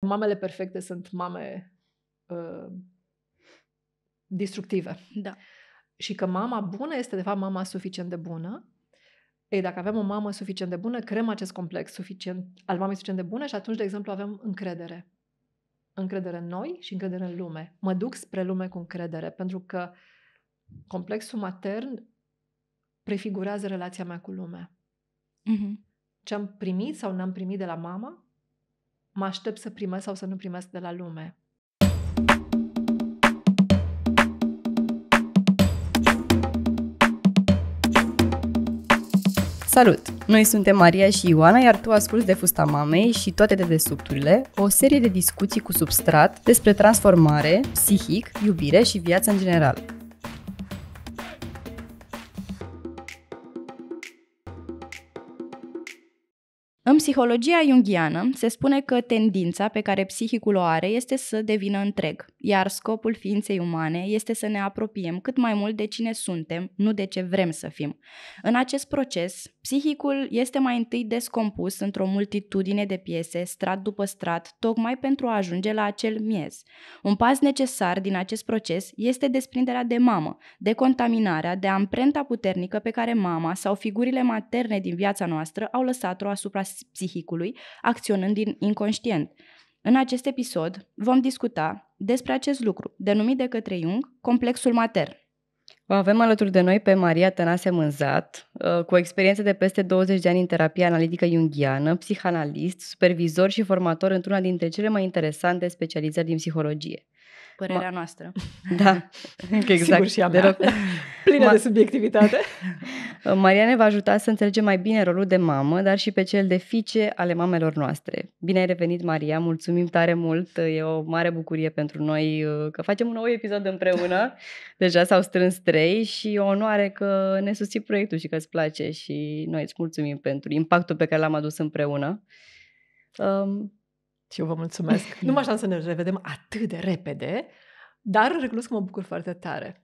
Mamele perfecte sunt mame uh, distructive. Da. Și că mama bună este, de fapt, mama suficient de bună. Ei, dacă avem o mamă suficient de bună, creăm acest complex suficient, al mamei suficient de bună și atunci, de exemplu, avem încredere. Încredere în noi și încredere în lume. Mă duc spre lume cu încredere, pentru că complexul matern prefigurează relația mea cu lumea. Mm-hmm. Ce am primit sau n-am primit de la mama mă aștept să primesc sau să nu primesc de la lume. Salut! Noi suntem Maria și Ioana, iar tu asculti de Fusta Mamei și toate de desubturile, o serie de discuții cu substrat despre transformare, psihic, iubire și viața în general. În psihologia junghiană se spune că tendința pe care psihicul o are este să devină întreg, iar scopul ființei umane este să ne apropiem cât mai mult de cine suntem, nu de ce vrem să fim. În acest proces, Psihicul este mai întâi descompus într-o multitudine de piese, strat după strat, tocmai pentru a ajunge la acel miez. Un pas necesar din acest proces este desprinderea de mamă, de contaminarea, de amprenta puternică pe care mama sau figurile materne din viața noastră au lăsat-o asupra psihicului, acționând din inconștient. În acest episod vom discuta despre acest lucru, denumit de către Jung complexul matern. O avem alături de noi pe Maria Tănase Mânzat, ă, cu o experiență de peste 20 de ani în terapie analitică junghiană, psihanalist, supervizor și formator într-una dintre cele mai interesante specializări din psihologie părerea Ma... noastră. Da, exact. Sigur și a mea. Da. Plină Ma... de subiectivitate. Mariane va ajuta să înțelegem mai bine rolul de mamă, dar și pe cel de fiice ale mamelor noastre. Bine ai revenit, Maria, mulțumim tare mult, e o mare bucurie pentru noi uh, că facem un nou episod împreună. Deja s-au strâns trei și o onoare că ne susții proiectul și că îți place și noi îți mulțumim pentru impactul pe care l-am adus împreună. Um, și eu vă mulțumesc. nu mă așteptam să ne revedem atât de repede, dar recunosc că mă bucur foarte tare.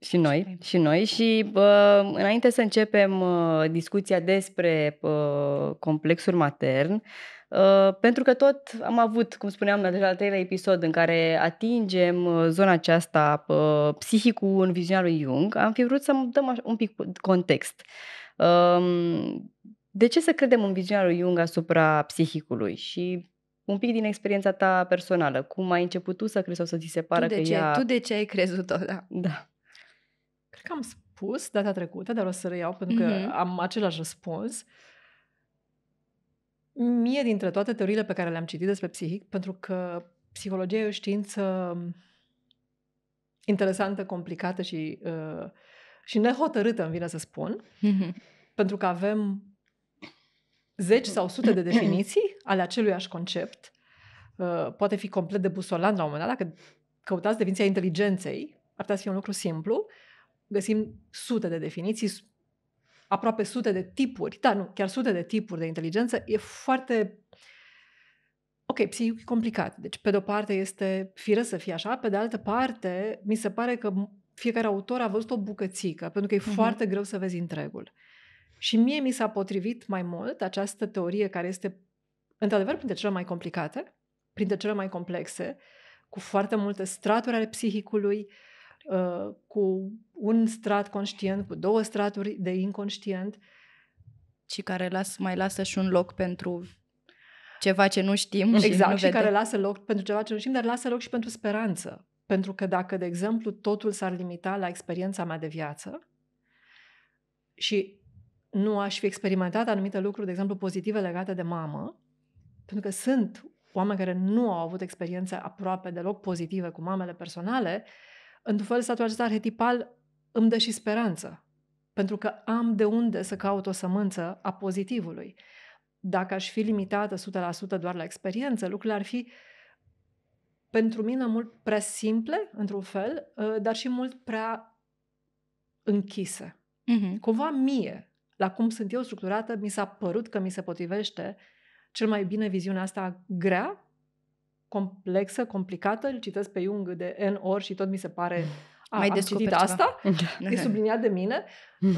Și noi, și noi. Și uh, înainte să începem uh, discuția despre uh, complexul matern, uh, pentru că tot am avut, cum spuneam la deja al treilea episod, în care atingem uh, zona aceasta uh, psihicul în viziunea lui Jung, am fi vrut să dăm așa, un pic context. Uh, de ce să credem în viziunea lui Jung asupra psihicului? Și un pic din experiența ta personală. Cum ai început tu să crezi sau să ți se pară tu că ce, ea... Tu de ce ai crezut-o, da. Da. Cred că am spus data trecută, dar o să reiau pentru că mm-hmm. am același răspuns. Mie dintre toate teoriile pe care le-am citit despre psihic, pentru că psihologia e o știință interesantă, complicată și, uh, și nehotărâtă, îmi vine să spun, mm-hmm. pentru că avem zeci sau sute de definiții ale aceluiași concept uh, poate fi complet debusolant la un moment dat. Dacă căutați definiția inteligenței, ar putea să fie un lucru simplu. Găsim sute de definiții, aproape sute de tipuri, da, nu, chiar sute de tipuri de inteligență. E foarte... Ok, psihic e complicat. Deci, pe de-o parte este firă să fie așa, pe de altă parte, mi se pare că fiecare autor a văzut o bucățică, pentru că e uh-huh. foarte greu să vezi întregul. Și mie mi s-a potrivit mai mult această teorie care este într-adevăr, printre cele mai complicate, printre cele mai complexe, cu foarte multe straturi ale psihicului, uh, cu un strat conștient, cu două straturi de inconștient. Și care las, mai lasă și un loc pentru ceva ce nu știm. Exact, și, nu și vede. care lasă loc pentru ceva ce nu știm, dar lasă loc și pentru speranță. Pentru că dacă, de exemplu, totul s-ar limita la experiența mea de viață și nu aș fi experimentat anumite lucruri, de exemplu, pozitive legate de mamă, pentru că sunt oameni care nu au avut experiențe aproape deloc pozitive cu mamele personale, într-un fel statul acesta arhetipal îmi dă și speranță. Pentru că am de unde să caut o sămânță a pozitivului. Dacă aș fi limitată 100% doar la experiență, lucrurile ar fi pentru mine mult prea simple, într-un fel, uh, dar și mult prea închise. Mm-hmm. Cumva mie, la cum sunt eu structurată, mi s-a părut că mi se potrivește uh, cel mai bine viziunea asta grea, complexă, complicată. Îl citesc pe Jung de N ori și tot mi se pare a, mai descoperit ceva. asta, da. e subliniat de mine. Mm. Uh,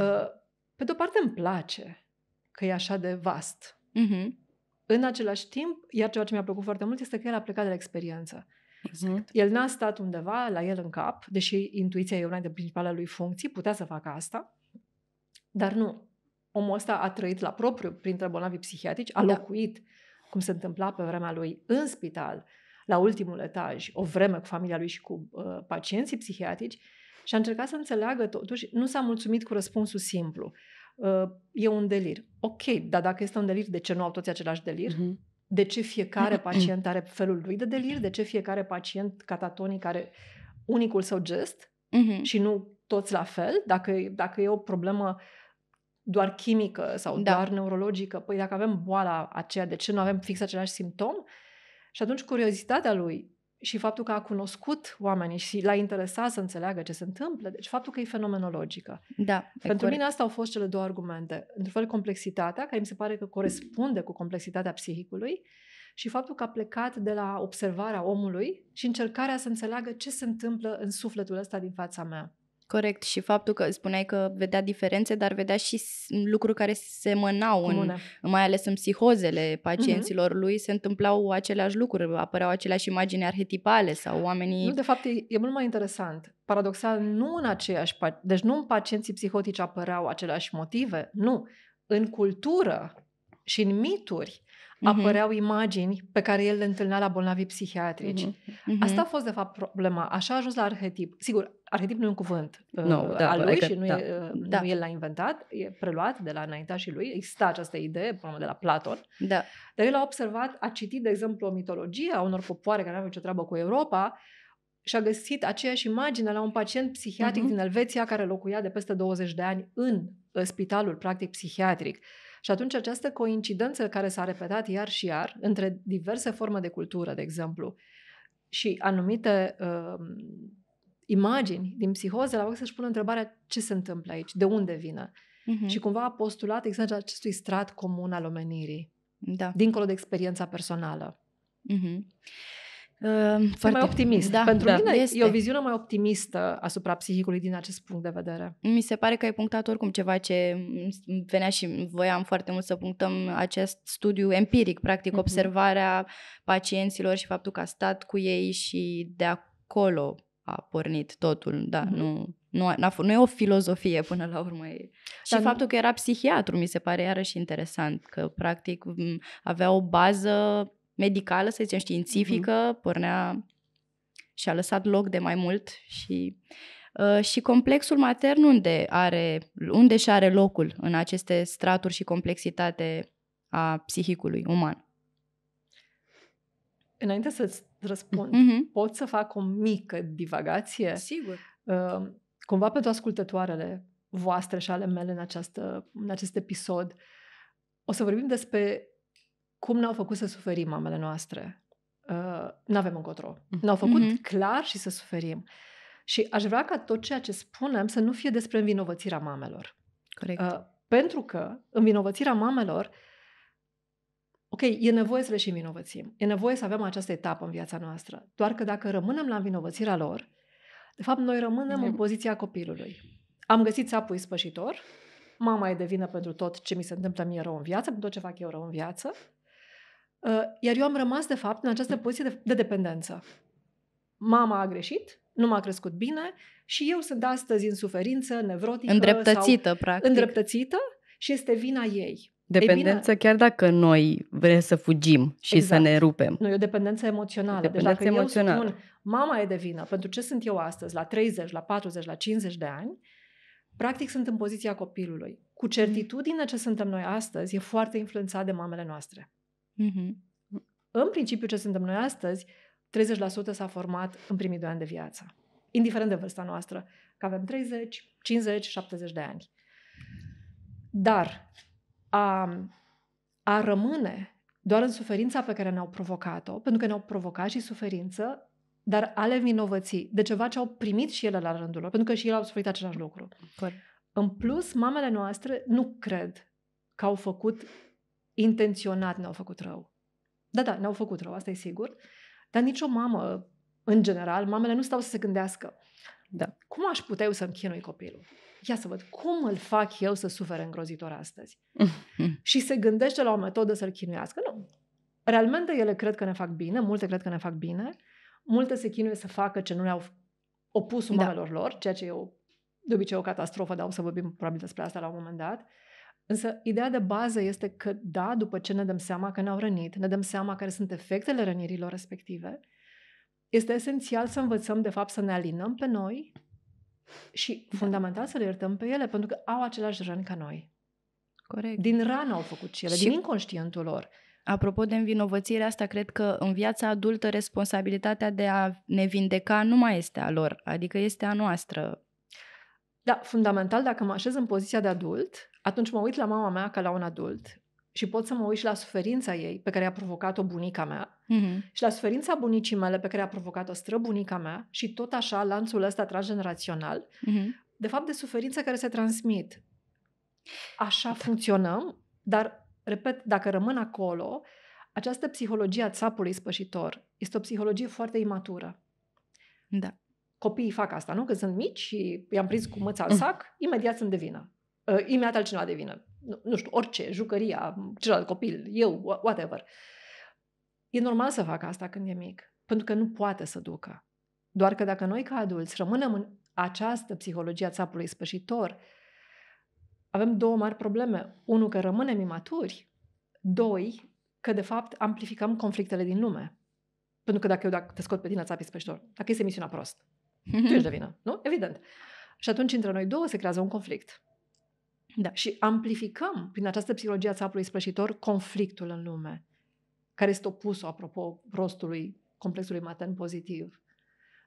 pe de-o parte îmi place că e așa de vast. Mm-hmm. În același timp, iar ceea ce mi-a plăcut foarte mult este că el a plecat de la experiență. Exact. El n-a stat undeva la el în cap, deși intuiția e una de principalele lui funcții, putea să facă asta, dar nu omul ăsta a trăit la propriu printre bolnavii psihiatrici, a da. cum se întâmpla pe vremea lui, în spital, la ultimul etaj, o vreme cu familia lui și cu uh, pacienții psihiatrici și a încercat să înțeleagă totuși, nu s-a mulțumit cu răspunsul simplu. Uh, e un delir. Ok, dar dacă este un delir, de ce nu au toți același delir? Uh-huh. De ce fiecare pacient are felul lui de delir? De ce fiecare pacient catatonic are unicul său gest uh-huh. și nu toți la fel? Dacă, dacă e o problemă doar chimică sau da. doar neurologică, păi dacă avem boala aceea, de ce nu avem fix același simptom? Și atunci curiozitatea lui și faptul că a cunoscut oamenii și l-a interesat să înțeleagă ce se întâmplă, deci faptul că e fenomenologică. Da, Pentru corect. mine asta au fost cele două argumente. Într-un fel, complexitatea, care mi se pare că corespunde cu complexitatea psihicului, și faptul că a plecat de la observarea omului și încercarea să înțeleagă ce se întâmplă în sufletul ăsta din fața mea. Corect. Și faptul că spuneai că vedea diferențe, dar vedea și lucruri care se mănau, în, mai ales în psihozele mhm. pacienților uh-huh. lui, se întâmplau aceleași lucruri, apăreau aceleași imagini arhetipale sau oamenii... Nu, de fapt, e, e mult mai interesant. Paradoxal, nu în aceeași... Deci nu în pacienții psihotici apăreau aceleași motive, nu. În cultură și în mituri apăreau imagini pe care el le întâlnea la bolnavi psihiatrici. Asta a fost, de fapt, problema. Așa a ajuns la arhetip. Sigur, arhetip nu e un cuvânt no, uh, da, al lui adică și nu, da. e, uh, da. nu da. el l-a inventat, e preluat de la și lui. Exista această idee, până de la Platon. Da. Dar el a observat, a citit, de exemplu, o mitologie a unor popoare care nu aveau nicio treabă cu Europa, și a găsit aceeași imagine la un pacient psihiatric uh-huh. din Elveția care locuia de peste 20 de ani în uh, spitalul practic psihiatric. Și atunci această coincidență care s-a repetat iar și iar între diverse forme de cultură, de exemplu, și anumite uh, imagini din psihoze, la loc să-și pună întrebarea ce se întâmplă aici, de unde vină. Uh-huh. Mhm. Și cumva a postulat exact acestui strat comun al omenirii, da. dincolo de experiența personală. Uh-huh. Uh, foarte mai optimist. Da, Pentru da, mine este. e o viziune mai optimistă asupra psihicului din acest punct de vedere. Mi se pare că ai punctat oricum ceva ce venea și voiam foarte mult să punctăm acest studiu empiric, practic uh-huh. observarea pacienților și faptul că a stat cu ei și de acolo a pornit totul, da, uh-huh. nu nu, a nu e o filozofie până la urmă. Și Dar faptul nu... că era psihiatru mi se pare iarăși interesant, că practic avea o bază medicală, să zicem, științifică, uh-huh. pornea și a lăsat loc de mai mult și uh, și complexul matern unde are unde și are locul în aceste straturi și complexitate a psihicului uman. Înainte să-ți răspund, uh-huh. pot să fac o mică divagație? Sigur. Uh, cumva pentru ascultătoarele voastre și ale mele în, această, în acest episod, o să vorbim despre cum n-au făcut să suferim mamele noastre. Uh, nu avem încotro. Mm. N-au făcut mm-hmm. clar și să suferim. Și aș vrea ca tot ceea ce spunem să nu fie despre învinovățirea mamelor. Corect. Uh, pentru că învinovățirea mamelor, ok, e nevoie să le și învinovățim. E nevoie să avem această etapă în viața noastră. Doar că dacă rămânem la învinovățirea lor, de fapt, noi rămânem în poziția copilului. Am găsit sapul ispășitor, mama e de vină pentru tot ce mi se întâmplă mie rău în viață, pentru tot ce fac eu rău în viață, Ă, iar eu am rămas, de fapt, în această poziție de, de dependență. Mama a greșit, nu m-a crescut bine și eu sunt astăzi în suferință, nevrotică. Îndreptățită, sau practic. Îndreptățită și este vina ei. Dependență, bine, chiar dacă noi vrem să fugim și exact. să ne rupem. Nu, e o dependență emoțională. Dependență deci dacă emoțională. eu spun, mama e de vină pentru ce sunt eu astăzi, la 30, la 40, la 50 de ani, practic sunt în poziția copilului. Cu certitudine ce suntem noi astăzi e foarte influențat de mamele noastre. Mm-hmm. În principiu, ce suntem noi astăzi, 30% s-a format în primii doi ani de viață, indiferent de vârsta noastră, că avem 30, 50, 70 de ani. Dar a, a rămâne doar în suferința pe care ne-au provocat-o, pentru că ne-au provocat și suferință, dar ale vinovății de ceva ce au primit și ele la rândul lor, pentru că și ele au suferit același lucru. Corect. În plus, mamele noastre nu cred că au făcut intenționat ne au făcut rău. Da, da, ne au făcut rău, asta e sigur. Dar nicio mamă, în general, mamele nu stau să se gândească. Da. Cum aș putea eu să-mi chinui copilul? Ia să văd, cum îl fac eu să sufere îngrozitor astăzi? și se gândește la o metodă să-l chinuiască? Nu. Realmente ele cred că ne fac bine, multe cred că ne fac bine, multe se chinuie să facă ce nu le-au opusul da. lor, ceea ce e o, de obicei o catastrofă, dar o să vorbim probabil despre asta la un moment dat. Uh, Însă, ideea de bază este că, da, după ce ne dăm seama că ne-au rănit, ne dăm seama care sunt efectele rănirilor respective, este esențial să învățăm, de fapt, să ne alinăm pe noi și, da. fundamental, să le iertăm pe ele, pentru că au același răni ca noi. Corect. Din rană au făcut și ele, și... din inconștientul lor. Apropo de învinovățirea asta, cred că în viața adultă responsabilitatea de a ne vindeca nu mai este a lor, adică este a noastră. Da, fundamental, dacă mă așez în poziția de adult, atunci mă uit la mama mea ca la un adult și pot să mă uit și la suferința ei pe care a provocat-o bunica mea mm-hmm. și la suferința bunicii mele pe care a provocat-o străbunica mea și tot așa lanțul ăsta transgenerațional, mm-hmm. de fapt de suferințe care se transmit. Așa da. funcționăm, dar, repet, dacă rămân acolo, această psihologie a țapului spășitor este o psihologie foarte imatură. Da. Copiii fac asta, nu? că sunt mici și i-am prins cu măța în mm. sac, imediat sunt de vină uh, imediat altcineva devine, nu, nu știu, orice, jucăria, celălalt copil, eu, whatever. E normal să facă asta când e mic, pentru că nu poate să ducă. Doar că dacă noi, ca adulți, rămânem în această psihologie a țapului spășitor, avem două mari probleme. Unul, că rămânem imaturi. Doi, că, de fapt, amplificăm conflictele din lume. Pentru că dacă eu dacă te scot pe tine țapii spășitor, dacă este misiunea prost, tu ești de vină, nu? Evident. Și atunci, între noi două, se creează un conflict. Da, și amplificăm prin această psihologie a țapului spășitor conflictul în lume, care este opusul, apropo, rostului complexului matern pozitiv.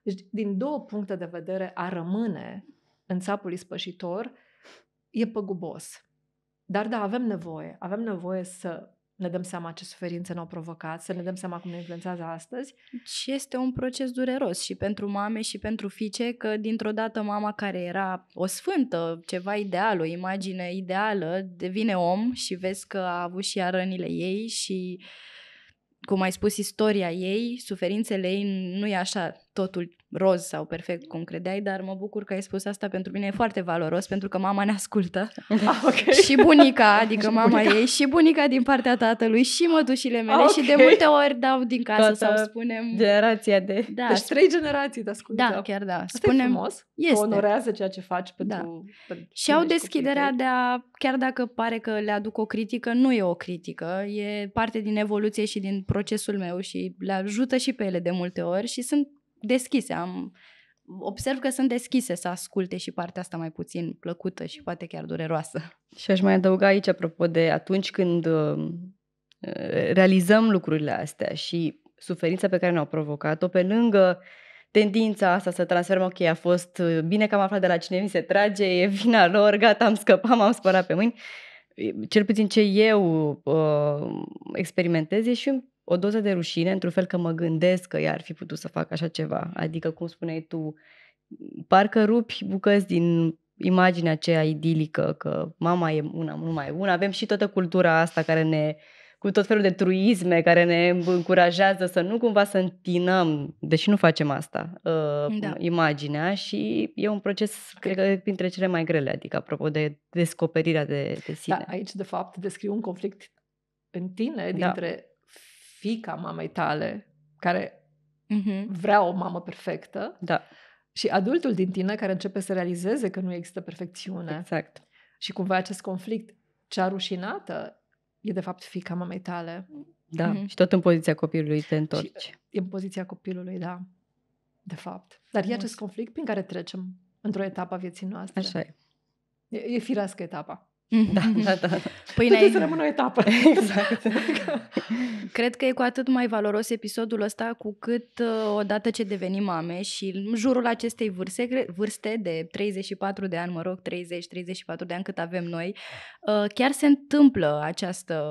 Deci, din două puncte de vedere, a rămâne în țapul ispășitor e păgubos. Dar da, avem nevoie. Avem nevoie să ne dăm seama ce suferințe ne-au provocat, să ne dăm seama cum ne influențează astăzi. Și este un proces dureros și pentru mame și pentru fiice, că dintr-o dată mama care era o sfântă, ceva ideal, o imagine ideală, devine om și vezi că a avut și ea rănile ei și, cum ai spus, istoria ei, suferințele ei, nu e așa totul roz sau perfect cum credeai, dar mă bucur că ai spus asta, pentru mine e foarte valoros, pentru că mama ne ascultă ah, okay. și bunica, adică și mama bunica. ei și bunica din partea tatălui și mătușile mele ah, okay. și de multe ori dau din casă Toată sau spunem... generația de... Da, deci trei generații te ascultă. Da, chiar da. Asta spunem, e frumos, este. onorează ceea ce faci da. pentru... Da. pentru și au deschiderea de a, chiar dacă pare că le aduc o critică, nu e o critică, e parte din evoluție și din procesul meu și le ajută și pe ele de multe ori și sunt deschise, am observ că sunt deschise să asculte și partea asta mai puțin plăcută și poate chiar dureroasă. Și aș mai adăuga aici, apropo de atunci când uh, realizăm lucrurile astea și suferința pe care ne-au provocat-o, pe lângă tendința asta să transferăm, ok, a fost uh, bine că am aflat de la cine mi se trage, e vina lor, gata, am scăpat, m-am spărat pe mâini. Cel puțin ce eu uh, experimentez e și un o doză de rușine, într-un fel că mă gândesc că i ar fi putut să facă așa ceva. Adică, cum spuneai tu, parcă rupi bucăți din imaginea aceea idilică că mama e una, nu mai e una. Avem și toată cultura asta care ne cu tot felul de truisme care ne încurajează să nu cumva să întinăm, deși nu facem asta, uh, da. imaginea și e un proces, cred că, printre cele mai grele, adică apropo de descoperirea de, de da, sine. Da, aici, de fapt, descriu un conflict în tine da. dintre da fica mamei tale, care mm-hmm. vrea o mamă perfectă, da. și adultul din tine care începe să realizeze că nu există perfecțiune. Exact. Și cumva acest conflict, cea rușinată, e de fapt fica mamei tale. Da, mm-hmm. și tot în poziția copilului te întorci. Și în poziția copilului, da, de fapt. Dar e acest conflict prin care trecem într-o etapă a vieții noastre. Așa e. E, e firească etapa. Mm-hmm. Da, da, da, da. Păi ne să rămână o etapă. Exact. Cred că e cu atât mai valoros episodul ăsta cu cât uh, odată ce devenim mame și în jurul acestei vârste, vârste de 34 de ani, mă rog, 30-34 de ani cât avem noi, uh, chiar se întâmplă această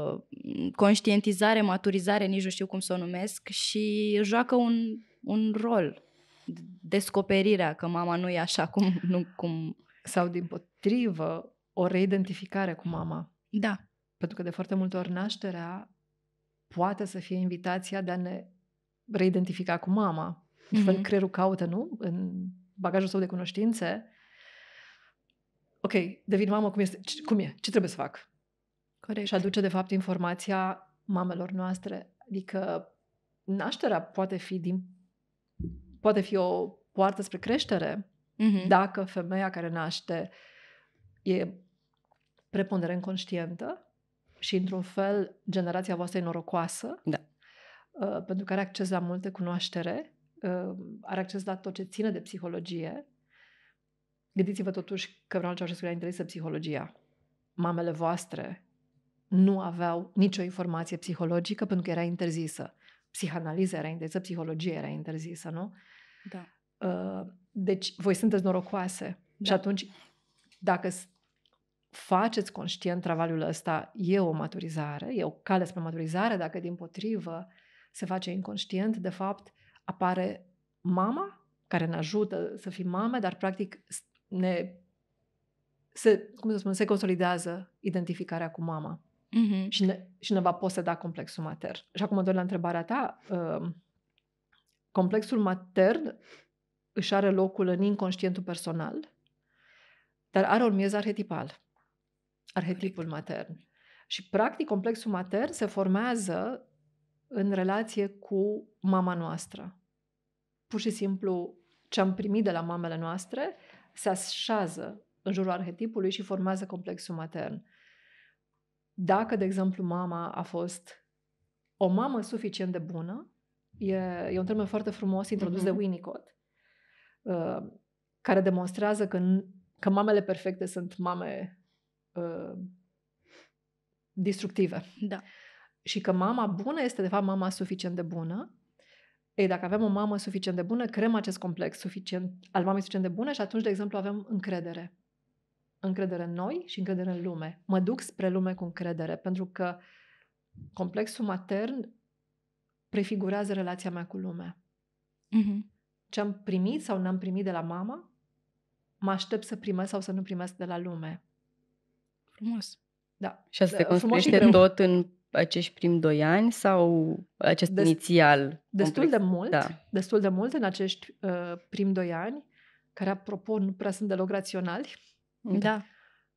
mm, conștientizare, maturizare, nici nu știu cum să o numesc, și joacă un, un rol descoperirea că mama nu e așa cum, nu, cum... Sau din potrivă, o reidentificare cu mama. Da. Pentru că de foarte multe ori nașterea poate să fie invitația de a ne reidentifica cu mama. Mm-hmm. Fel mhm. creierul caută, nu? În bagajul său de cunoștințe. Ok, devin mamă, cum, este, cum e? Ce trebuie să fac? Corect. Și aduce, de fapt, informația mamelor noastre. Adică nașterea poate fi din poate fi o poartă spre creștere mm-hmm. dacă femeia care naște e prepondere inconștientă și, într-un fel, generația voastră e norocoasă, da. Uh, pentru că are acces la multe cunoaștere, uh, are acces la tot ce ține de psihologie. Gândiți-vă totuși că Vreau ce era interesă psihologia. Mamele voastre nu aveau nicio informație psihologică pentru că era interzisă. Psihanaliza era interzisă, psihologia era interzisă, nu? Da. Uh, deci, voi sunteți norocoase. Da. Și atunci, dacă faceți conștient travaliul ăsta, e o maturizare, e o cale spre maturizare, dacă din potrivă se face inconștient, de fapt apare mama, care ne ajută să fim mame, dar practic ne se, cum să spun, se consolidează identificarea cu mama mm-hmm. și, ne, și ne va poseda complexul matern. Și acum doar la întrebarea ta, uh, complexul matern își are locul în inconștientul personal, dar are un miez arhetipal arhetipul matern. Și, practic, complexul matern se formează în relație cu mama noastră. Pur și simplu, ce am primit de la mamele noastre se așează în jurul arhetipului și formează complexul matern. Dacă, de exemplu, mama a fost o mamă suficient de bună, e, e un termen foarte frumos introdus mm-hmm. de Winnicott, uh, care demonstrează că, că mamele perfecte sunt mame Uh, destructive. Da. Și că mama bună este, de fapt, mama suficient de bună. Ei, dacă avem o mamă suficient de bună, creăm acest complex suficient, al mamei suficient de bună și atunci, de exemplu, avem încredere. Încredere în noi și încredere în lume. Mă duc spre lume cu încredere, pentru că complexul matern prefigurează relația mea cu lumea. Mm-hmm. Ce am primit sau n-am primit de la mama, mă aștept să primesc sau să nu primesc de la lume. Frumos. Da. Și asta da, se construiește frumos. tot în acești primi doi ani sau acest Des, inițial? Destul complex? de mult, da. destul de mult în acești uh, primi doi ani, care, apropo, nu prea sunt deloc raționali. Da.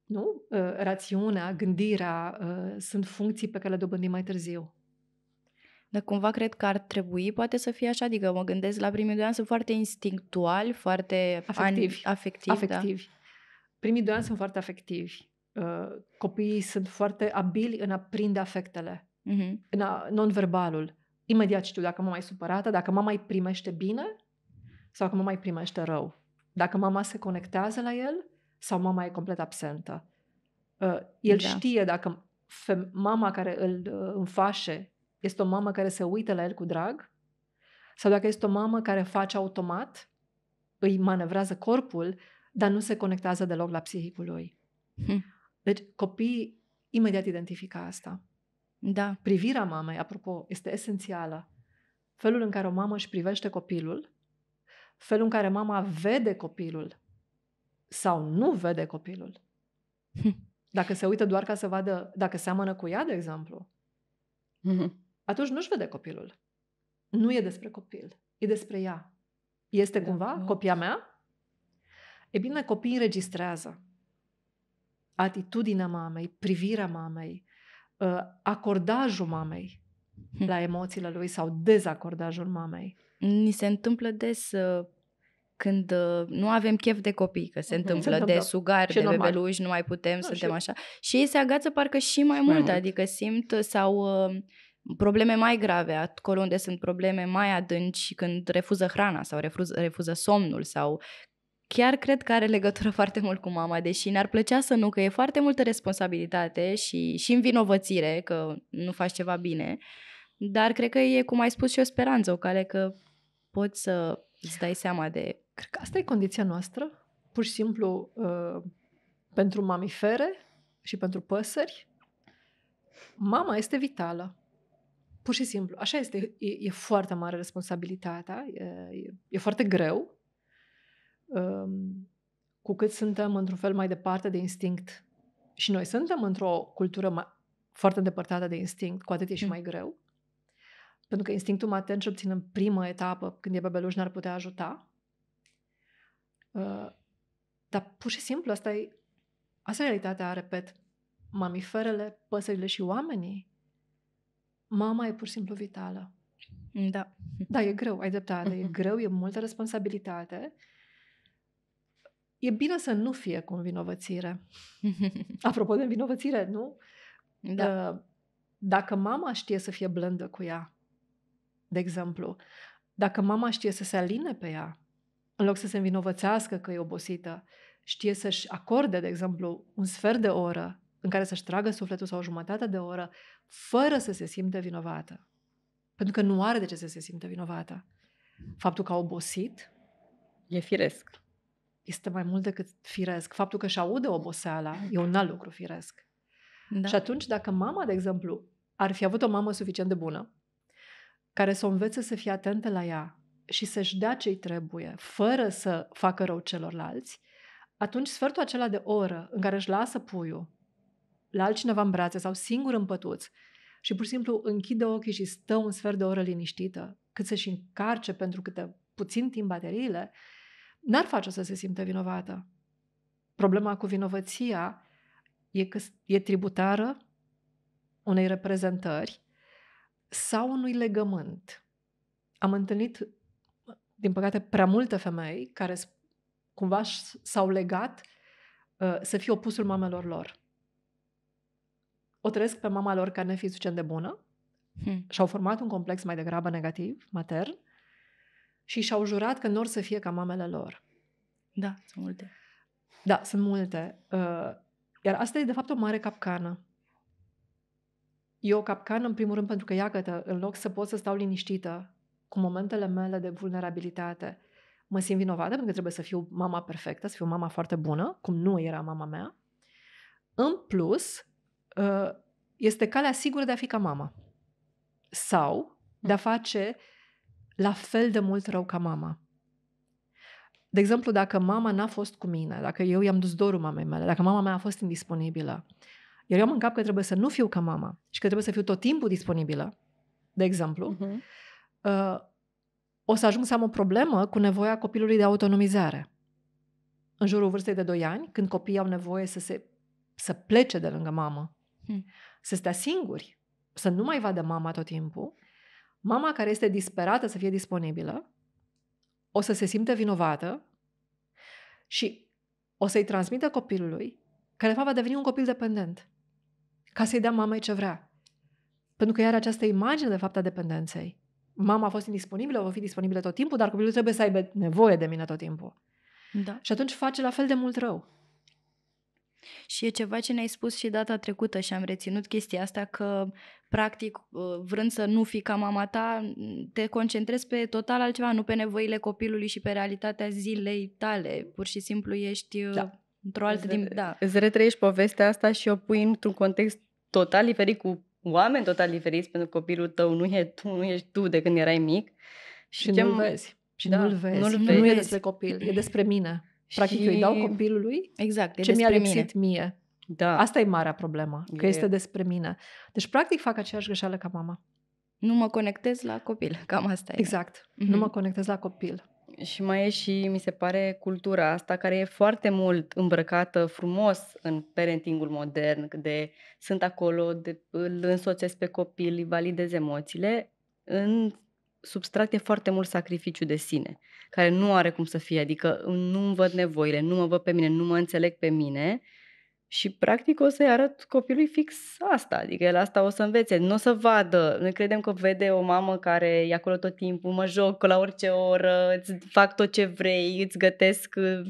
Nu? Uh, rațiunea, gândirea uh, sunt funcții pe care le dobândim mai târziu. Dar cumva cred că ar trebui, poate să fie așa, adică mă gândesc la primii doi ani, sunt foarte instinctuali, foarte afectivi. An- da. afectivi, afectivi. Da. Primii doi ani sunt foarte afectivi Uh, copiii sunt foarte abili în a prinde afectele, uh-huh. în a, non-verbalul. Imediat știu dacă mă mai supărată, dacă mama îi primește bine sau dacă mama îi primește rău. Dacă mama se conectează la el sau mama e complet absentă. Uh, el da. știe dacă fem- mama care îl uh, înfașe este o mamă care se uită la el cu drag sau dacă este o mamă care face automat, îi manevrează corpul, dar nu se conectează deloc la psihicul lui. Hmm. Deci copiii imediat identifică asta. Da. Privirea mamei, apropo, este esențială. Felul în care o mamă își privește copilul, felul în care mama vede copilul sau nu vede copilul. Hm. Dacă se uită doar ca să vadă, dacă seamănă cu ea, de exemplu, mhm. atunci nu-și vede copilul. Nu e despre copil, e despre ea. Este da, cumva da. copia mea? E bine, copiii înregistrează atitudinea mamei, privirea mamei, uh, acordajul mamei hm. la emoțiile lui sau dezacordajul mamei. Ni se întâmplă des uh, când uh, nu avem chef de copii, că se mhm. întâmplă, se întâmplă. de sugari, de normal. bebeluși, nu mai putem, nu, da, suntem și... așa. Și ei se agață parcă și mai, și mult, mai mult, adică simt sau probleme mai grave, acolo unde sunt probleme mai adânci când refuză hrana sau refuză, refuză somnul sau chiar cred că are legătură foarte mult cu mama, deși ne-ar plăcea să nu, că e foarte multă responsabilitate și, și învinovățire că nu faci ceva bine, dar cred că e, cum ai spus, și o speranță, o cale că poți să îți dai seama de... Cred că asta e condiția noastră, pur și simplu uh, pentru mamifere și pentru păsări. Mama este vitală. Pur și simplu. Așa este. E, e foarte mare responsabilitatea, e, e, e foarte greu Ehm, cu cât suntem într-un fel mai departe de instinct și noi suntem într-o cultură mai, foarte îndepărtată de instinct, cu atât e și mm. mai greu, pentru că instinctul matern și obțin în primă etapă, când e bebeluș, n-ar putea ajuta. Ehm, dar pur și simplu asta e, asta e realitatea, repet, mamiferele, păsările și oamenii, mama e pur și simplu vitală. Da. Da, e greu, ai dreptate. E greu, e multă responsabilitate e bine să nu fie cu învinovățire. Apropo de învinovățire, nu? Da. Uh, dacă mama știe să fie blândă cu ea, de exemplu, dacă mama știe să se aline pe ea, în loc să se învinovățească că e obosită, știe să-și acorde, de exemplu, un sfert de oră în care să-și tragă sufletul sau o jumătate de oră, fără să se simte vinovată. Pentru că nu are de ce să se simte vinovată. Faptul că a obosit... E firesc este mai mult decât firesc. Faptul că își aude oboseala e un alt lucru firesc. Da. Și atunci, dacă mama, de exemplu, ar fi avut o mamă suficient de bună, care să o învețe să fie atentă la ea și să-și dea ce-i trebuie, fără să facă rău celorlalți, atunci sfertul acela de oră în care își lasă puiul la altcineva în brațe sau singur în pătuț și pur și simplu închide ochii și stă un sfert de oră liniștită, cât să-și încarce pentru câte puțin timp bateriile, n-ar face să se simtă vinovată. Problema cu vinovăția e că e tributară unei reprezentări sau unui legământ. Am întâlnit, din păcate, prea multe femei care cumva s-au legat ă, să fie opusul mamelor lor. O trăiesc pe mama lor ca nefiind suficient de bună hmm. și-au format un complex mai degrabă negativ, matern, și și-au jurat că nu or să fie ca mamele lor. Da, sunt multe. Da, sunt multe. Uh, iar asta e, de fapt, o mare capcană. E o capcană, în primul rând, pentru că, iată, în loc să pot să stau liniștită cu momentele mele de vulnerabilitate, mă simt vinovată pentru că trebuie să fiu mama perfectă, să fiu mama foarte bună, cum nu era mama mea. În plus, uh, este calea sigură de a fi ca mama. Sau de a mm. face uh, la fel de mult rău ca mama. De exemplu, dacă mama n-a fost cu mine, dacă eu i-am dus dorul mamei mele, dacă mama mea a fost indisponibilă, iar eu am în cap că trebuie să nu fiu ca mama și că trebuie să fiu tot timpul disponibilă, de exemplu, uh-huh. uh, o să ajung să am o problemă cu nevoia copilului de autonomizare. În jurul vârstei de 2 ani, când copiii au nevoie să se să plece de lângă mamă, hmm. să stea singuri, să nu mai vadă mama tot timpul, Mama care este disperată să fie disponibilă o să se simte vinovată și o să-i transmită copilului că de fapt va deveni un copil dependent ca să-i dea mamei ce vrea. Pentru că iar această imagine de fapt a dependenței. Mama a fost indisponibilă, va fi disponibilă tot timpul, dar copilul trebuie să aibă nevoie de mine tot timpul. Da. Și atunci face la fel de mult rău. Și e ceva ce ne-ai spus și data trecută și am reținut chestia asta că, practic, uh, vrând să nu fii ca mama ta, te concentrezi pe total altceva, nu pe nevoile copilului și pe realitatea zilei tale. Pur și simplu ești uh, da. într-o altă... Îți, re- da. îți retrăiești povestea asta și o pui într-un context total diferit cu oameni total diferiți, pentru că copilul tău nu, e tu, nu ești tu de când erai mic. Și, și nu-l vezi. Și da, nu-l vezi. Nu-l vezi. Nu e despre copil, e despre mine. Practic și... eu îi dau copilului exact, ce mi-a lipsit mine. mie. Da. Asta e marea problemă, că e... este despre mine. Deci, practic, fac aceeași greșeală ca mama. Nu mă conectez la copil, cam asta e. Exact, mm-hmm. nu mă conectez la copil. Și mai e și, mi se pare, cultura asta care e foarte mult îmbrăcată frumos în parentingul modern, de sunt acolo, de, îl însoțesc pe copil, îi validez emoțiile, în substrat e foarte mult sacrificiu de sine care nu are cum să fie, adică nu îmi văd nevoile, nu mă văd pe mine, nu mă înțeleg pe mine și practic o să-i arăt copilului fix asta, adică el asta o să învețe, nu o să vadă, noi credem că vede o mamă care e acolo tot timpul, mă joc la orice oră, îți fac tot ce vrei, îți gătesc uh,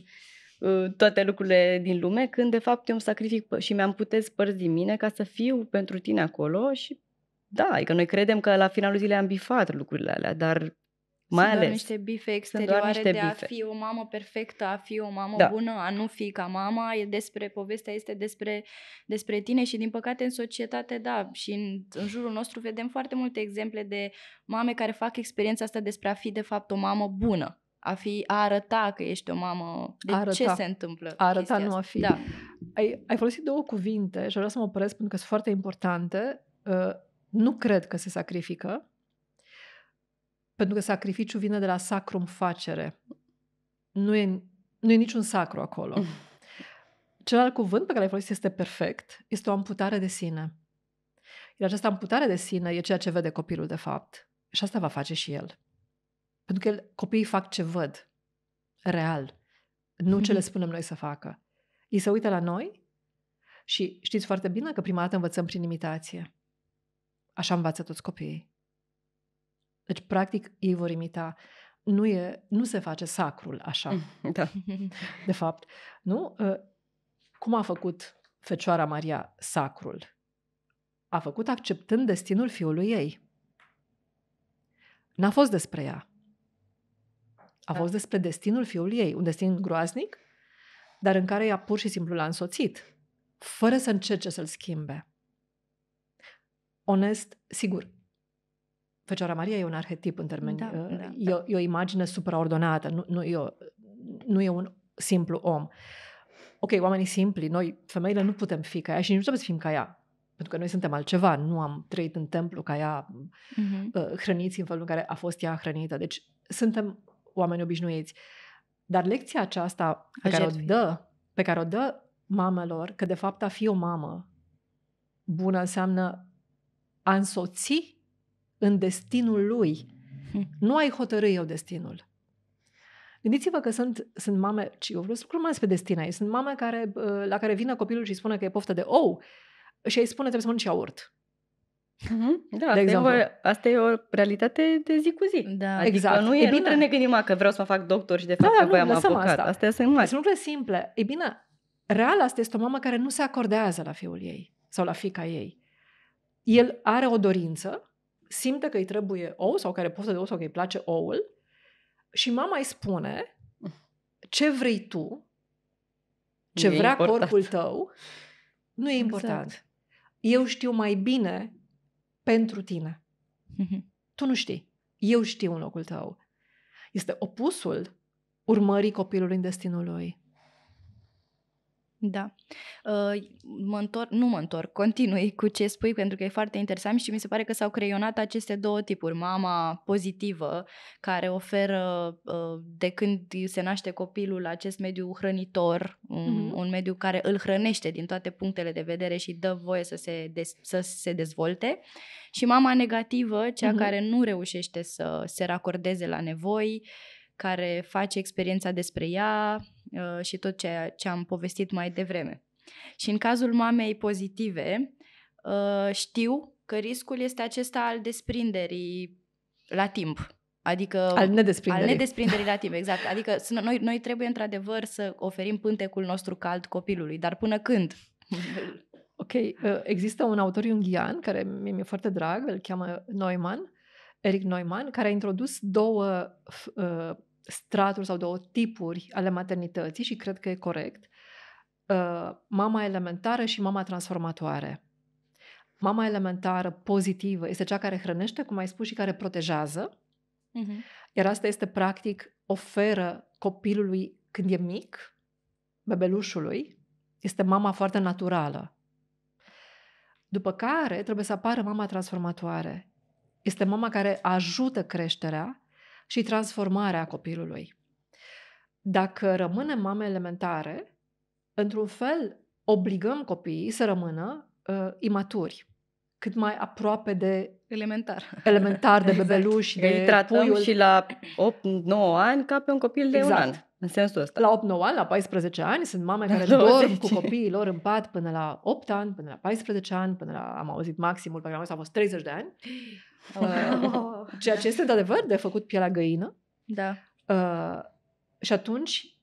uh, toate lucrurile din lume, când de fapt eu îmi sacrific și mi-am putut părți din mine ca să fiu pentru tine acolo și da, adică noi credem că la finalul zilei am bifat lucrurile alea, dar mai sunt ales. doar niște bife exterioare niște de bife. a fi o mamă perfectă, a fi o mamă da. bună, a nu fi ca mama. E despre, povestea este despre, despre tine și din păcate în societate, da, și în, în jurul nostru vedem foarte multe exemple de mame care fac experiența asta despre a fi de fapt o mamă bună a fi, a arăta că ești o mamă. De arăta. ce se întâmplă? A arăta, nu a fi. Da. Ai, ai folosit două cuvinte și vreau să mă opresc pentru că sunt foarte importante. Uh, nu cred că se sacrifică. Pentru că sacrificiul vine de la sacrum facere. Nu e, nu e niciun sacru acolo. Mm. Celălalt cuvânt pe care l-ai folosit este perfect, este o amputare de sine. Iar această amputare de sine e ceea ce vede copilul de fapt. Și asta va face și el. Pentru că el, copiii fac ce văd, real, nu ce le spunem noi să facă. Ei se uită la noi și știți foarte bine că prima dată învățăm prin imitație. Așa învață toți copiii. Deci, practic, ei vor imita. Nu, e, nu se face sacrul așa. Mm, da. De fapt, nu? Ă, cum a făcut Fecioara Maria sacrul? A făcut acceptând destinul fiului ei. N-a fost despre ea. A da. fost despre destinul fiului ei. Un destin groaznic, dar în care ea pur și simplu l-a însoțit, fără să încerce să-l schimbe. Onest, sigur, Fecioara Maria e un arhetip în termeni. Da, uh, da, e, da. e o imagine supraordonată, nu, nu, e o, nu e un simplu om. Ok, oamenii simpli, noi, femeile, nu putem fi ca ea și nici nu trebuie să fim ca ea. Pentru că noi suntem altceva, nu am trăit în templu ca ea, uh-huh. hrăniți în felul în care a fost ea hrănită. Deci suntem oameni obișnuiți. Dar lecția aceasta pe care, o dă, pe care o dă mamelor, că de fapt a fi o mamă bună înseamnă a însoți în destinul lui. Hm. Nu ai hotărâ eu destinul. Gândiți-vă că sunt, sunt mame, și eu vreau să mai despre destin aici, sunt mame care, la care vină copilul și spune că e poftă de ou și îi spune trebuie să mănânci iaurt. Mhm. Da, de asta, exemplu. e o, asta e o realitate de zi cu zi. Da, adică exact. nu e, e bine. nu ne gândim că vreau să mă fac doctor și de da, fapt da, că nu, am avocat. Asta. Astea sunt mari. Sunt lucruri simple. E bine, real asta este o mamă care nu se acordează la fiul ei sau la fica ei. El are o dorință simte că îi trebuie ou sau care poftă de ou sau că îi place oul și mama îi spune mm. ce vrei tu, ce e vrea important. corpul tău, nu e exact. important. Exact. Eu știu mai bine pentru tine. Mm-hmm. Tu nu știi. Eu știu în locul tău. Este opusul urmării copilului în destinul lui. Da. Ă, mă întorc, nu mă întorc, continui cu ce spui pentru că e foarte interesant și mi se pare că s-au creionat aceste două tipuri. Mama pozitivă care oferă ă, de când se naște copilul acest mediu hrănitor, un, mm-hmm. un mediu care îl hrănește din toate punctele de vedere și dă voie să se, de- să se dezvolte și mama negativă, cea mm-hmm. care nu reușește să se racordeze la nevoi, uh, care face experiența despre ea uh, și tot ceea ce am povestit mai devreme. Și în cazul mamei pozitive, uh, știu că riscul este acesta al desprinderii la timp. Adică al nedesprinderii. Al nedesprinderii la timp, exact. Adică noi, noi trebuie într-adevăr să oferim pântecul nostru cald copilului, dar până când? Ok, uh, există un autor iunghian care mi-e foarte drag, îl cheamă Neumann, Eric Neumann, care a introdus două uh, straturi sau două tipuri ale maternității și cred că e corect. Uh, mama elementară și mama transformatoare. Mama elementară pozitivă este cea care hrănește, cum ai spus, și care protejează. Uh-huh. Iar asta este, practic, oferă copilului când e mic, bebelușului, este mama foarte naturală. După care trebuie să apară mama transformatoare. Este mama care ajută creșterea și transformarea copilului. Dacă rămânem mame elementare, într-un fel obligăm copiii să rămână uh, imaturi, cât mai aproape de elementar, elementar de exact. bebeluș. exact. de Îi tratăm puiul. și la 8-9 ani ca pe un copil de exact. un an. În sensul ăsta. La 8-9 ani, la 14 ani, sunt mame care la dorm cu copiii lor în pat până la 8 ani, până la 14 ani, până la, am auzit maximul pe care am a fost 30 de ani. Uh, ceea ce este, într-adevăr, de făcut pielea găină. Da. Uh, și atunci,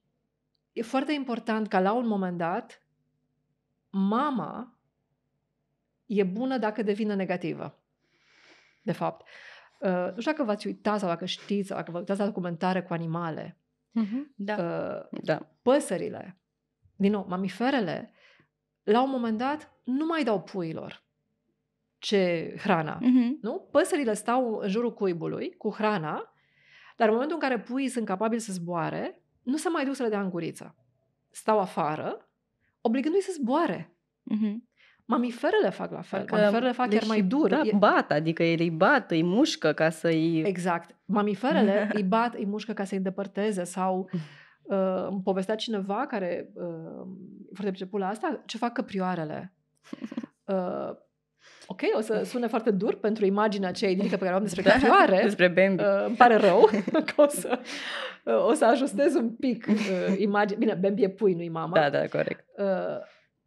e foarte important ca la un moment dat, mama e bună dacă devine negativă. De fapt. Uh, nu știu dacă v-ați uitat sau dacă știți sau dacă vă uitați la documentare cu animale Uh-huh. Da. Uh, da. Păsările, din nou, mamiferele, la un moment dat nu mai dau puilor ce hrana, uh-huh. nu? Păsările stau în jurul cuibului cu hrana, dar în momentul în care puii sunt capabili să zboare, nu se mai duc să le dea în guriță. Stau afară, obligându-i să zboare. Uh-huh. Mamiferele fac la fel, că mamiferele fac chiar mai dur. Da, e... bat, adică ei îi bat, îi mușcă ca să îi... Exact. Mamiferele îi bat, îi mușcă ca să îi îndepărteze sau uh, îmi povestea cineva care, uh, foarte pricepul la asta, ce fac căprioarele. Uh, ok, o să sune foarte dur pentru imaginea aceea idilică pe care o am despre da, căprioare. despre Bambi. Uh, îmi pare rău că o să, uh, o să ajustez un pic uh, imaginea. Bine, Bambi e pui, nu-i mama. Da, da, corect. Uh,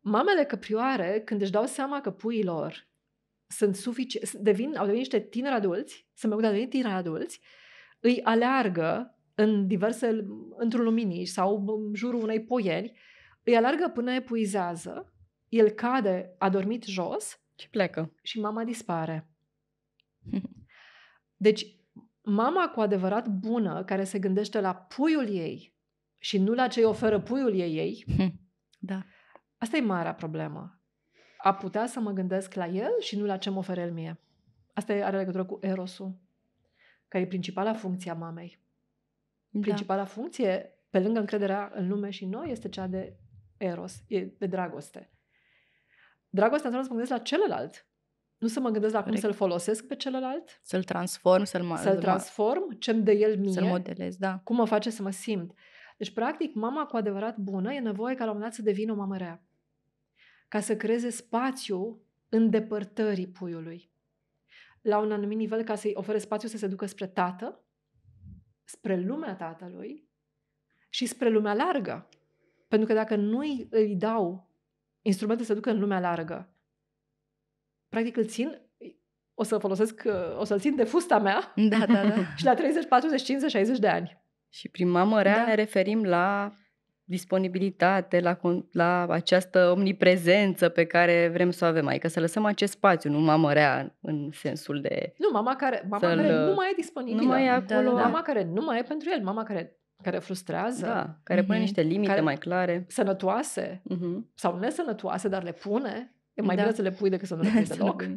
Mamele căprioare, când își dau seama că puiilor sunt sufici, devin, au devenit niște tineri adulți, sunt mai mult devenit tineri adulți, îi aleargă în diverse, într-un luminiș sau în jurul unei poieri, îi alargă până epuizează, el cade adormit jos și pleacă. Și mama dispare. Deci, mama cu adevărat bună, care se gândește la puiul ei și nu la ce oferă puiul ei, ei da. Asta e marea problemă. A putea să mă gândesc la el și nu la ce mă oferă el mie. Asta are legătură cu erosul, care e principala funcție a mamei. Da. Principala funcție, pe lângă încrederea în lume și în noi, este cea de eros, e de dragoste. Dragostea înseamnă să mă gândesc la celălalt. Nu să mă gândesc la cum să-l folosesc pe celălalt. Să-l transform, să-l... Ma- să-l transform, ce-mi dă el mie. Să-l modelez, da. Cum mă face să mă simt. Deci, practic, mama cu adevărat bună e nevoie ca la un moment dat să devină o mamă rea ca să creeze spațiu în depărtării puiului. La un anumit nivel, ca să-i ofere spațiu să se ducă spre tată, spre lumea tatălui și spre lumea largă. Pentru că dacă nu îi dau instrumente să se ducă în lumea largă, practic îl țin, o să folosesc, o să-l țin de fusta mea da, da, da. și la 30, 40, 50, 60 de ani. Și prin mamă rea da. ne referim la disponibilitate, la, la această omniprezență pe care vrem să o avem, adică să lăsăm acest spațiu, nu mama rea în sensul de... Nu, mama care, mama care nu mai e disponibilă. Nu mai e da, da, acolo. Da, da. Mama care nu mai e pentru el, mama care care frustrează, da, care mm-hmm. pune mhm. niște limite care mai clare, sănătoase uh-huh. sau nesănătoase, dar le pune. E mai da. bine să le pui decât să nu le pui deloc. uh,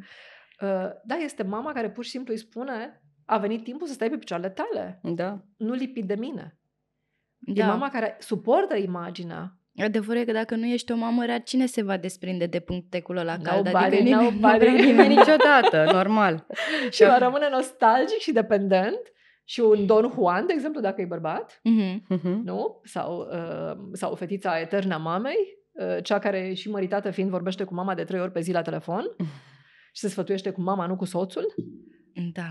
da, este mama care pur și simplu îi spune a venit timpul să stai pe picioarele tale. Da. Nu lipi de mine. Da. mama care suportă imaginea. Adevărul e că dacă nu ești o mamă rea, cine se va desprinde de punctecul ăla cald? Adică bani, nimeni, nu bani. nimeni niciodată, normal. și va rămâne nostalgic și dependent și un Don Juan, de exemplu, dacă e bărbat, mm-hmm. nu? Sau, uh, sau fetița eterna mamei, uh, cea care și măritată fiind vorbește cu mama de trei ori pe zi la telefon mm. și se sfătuiește cu mama, nu cu soțul. Da.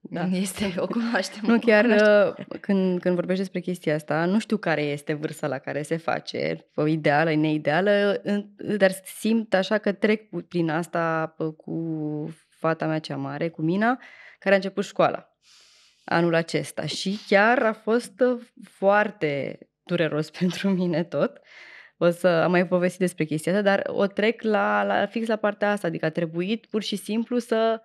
Da. Este, o cunoaștem. Nu, chiar cunoaștem. Uh, când, când vorbești despre chestia asta, nu știu care este vârsta la care se face, ideală, neideală, dar simt așa că trec prin asta cu fata mea cea mare, cu Mina, care a început școala anul acesta și chiar a fost uh, foarte dureros pentru mine tot. O să am mai povestit despre chestia asta, dar o trec la, la fix la partea asta, adică a trebuit pur și simplu să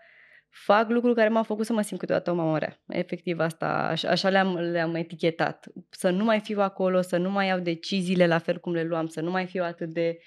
fac lucruri care m-au făcut să mă simt câteodată o mamă rea. Efectiv, asta, așa, așa le-am, le-am etichetat. Să nu mai fiu acolo, să nu mai iau deciziile la fel cum le luam, să nu mai fiu atât de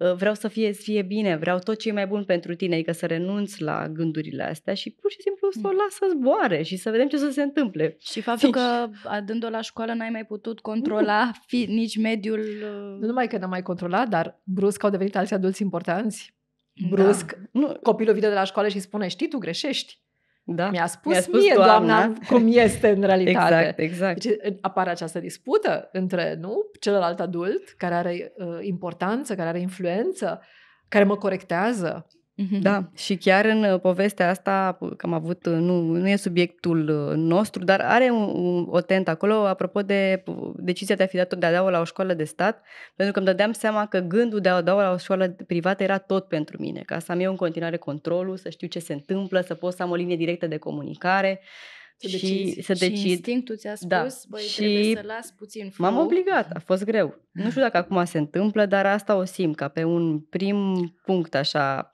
ă, vreau să fie, să fie bine, vreau tot ce e mai bun pentru tine, adică să renunți la gândurile astea și pur și simplu să o mm. las să zboare și să vedem ce să se întâmple. Și faptul Fici. Deci că adând-o la școală n-ai mai putut controla fi, nici mediul... Ă, nu numai că n-am mai controlat, dar brusc au devenit alți adulți importanți da. brusc. Da. Nu, copilul vine de la școală și spune, știi, tu greșești. Da. Mi-a spus, Mi-a spus mie, doamna, doamna, cum este în realitate. exact, exact. Deci apare această dispută între, nu, celălalt adult care are uh, importanță, care are influență, care mă corectează, Mm-hmm. Da, și chiar în uh, povestea asta, uh, că am avut, uh, nu, nu e subiectul nostru, dar are un, o tentă acolo, apropo de decizia de a fi dat de a da-o la o școală de stat, pentru că îmi dădeam seama că gândul de a da-o la o școală privată era tot pentru mine, ca să am eu în continuare controlul, să știu ce se întâmplă, să pot să am o linie directă de comunicare, să și decizi. să decid. Și instinctul ți-a da. spus, da. băi, și trebuie să las puțin flow. M-am obligat, a fost greu. Nu știu dacă acum se întâmplă, dar asta o simt ca pe un prim punct așa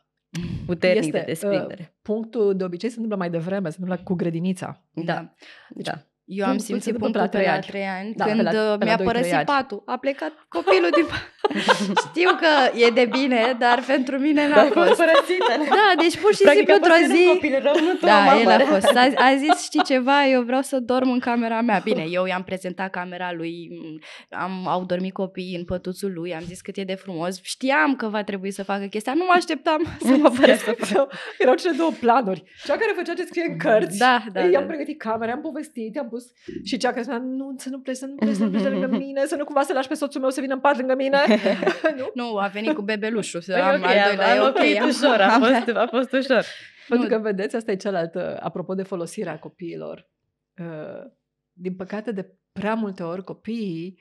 puternic este, de desprindere. Uh, punctul de obicei se întâmplă mai devreme, se întâmplă cu grădinița. Da. da. Deci, da. Eu am simțit punctul pe la trei ani, da, când pe la, uh, pe mi-a la părăsit ani. patul. A plecat copilul din pat. Știu că e de bine, dar pentru mine n-a da, fost. Da, deci pur și Practic simplu într-o zi... rău, nu da, el a fost. A, a zis, știi ceva, eu vreau să dorm în camera mea. Bine, eu i-am prezentat camera lui, am, au dormit copiii în pătuțul lui, am zis cât e de frumos. Știam că va trebui să facă chestia, nu mă așteptam să mă părăsesc. Erau cele două planuri. Cea care făcea ce scrie în cărți, da, da, i-am da. pregătit camera, am povestit, am pus spus. Mm. Și cea care spunea, nu, să nu pleci, să nu pleci, să nu pleci lângă mine, să nu cumva să lași pe soțul meu să vină în pat lângă mine. nu? nu, a venit cu bebelușul. Să am okay, al doilea, am, e ok, am, ușor, a, fost, a fost ușor. Pentru că, vedeți, asta e cealaltă, apropo de folosirea copiilor. Uh, din păcate, de prea multe ori copiii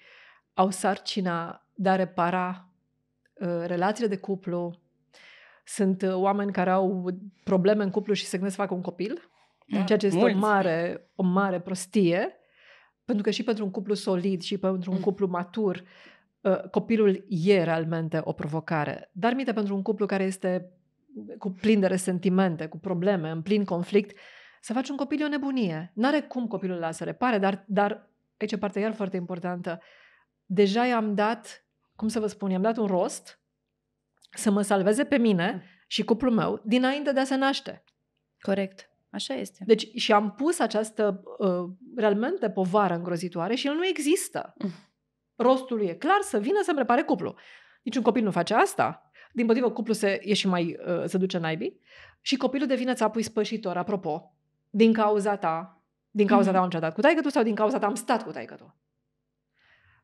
au sarcina de a repara uh, relațiile de cuplu, sunt uh, oameni care au probleme în cuplu și se gândesc să facă un copil da, ceea ce este mulți. o da. mare, o mare prostie, pentru că și pentru un cuplu solid și pentru un mm. cuplu matur, uh, copilul e realmente o provocare. Dar minte pentru un cuplu care este cu plin de resentimente, cu probleme, în plin conflict, să faci un copil e o nebunie. N-are cum copilul ăla să repare, dar, dar aici e partea iar foarte importantă. Deja i-am dat, cum să vă spun, i-am dat un rost să mă salveze pe mine mm. și cuplul meu dinainte de a se naște. Corect. Așa este. Deci și am pus această uh, realmente povară îngrozitoare și el nu există. Mm. Rostul lui e clar să vină să-mi repare cuplu. Niciun copil nu face asta. Din potrivă, cuplu se, e și mai, uh, se duce naibii. Și copilul devine țapui spășitor, apropo, din cauza ta, din cauza mm-hmm. ta am încetat cu taică tu sau din cauza ta am stat cu taică tu.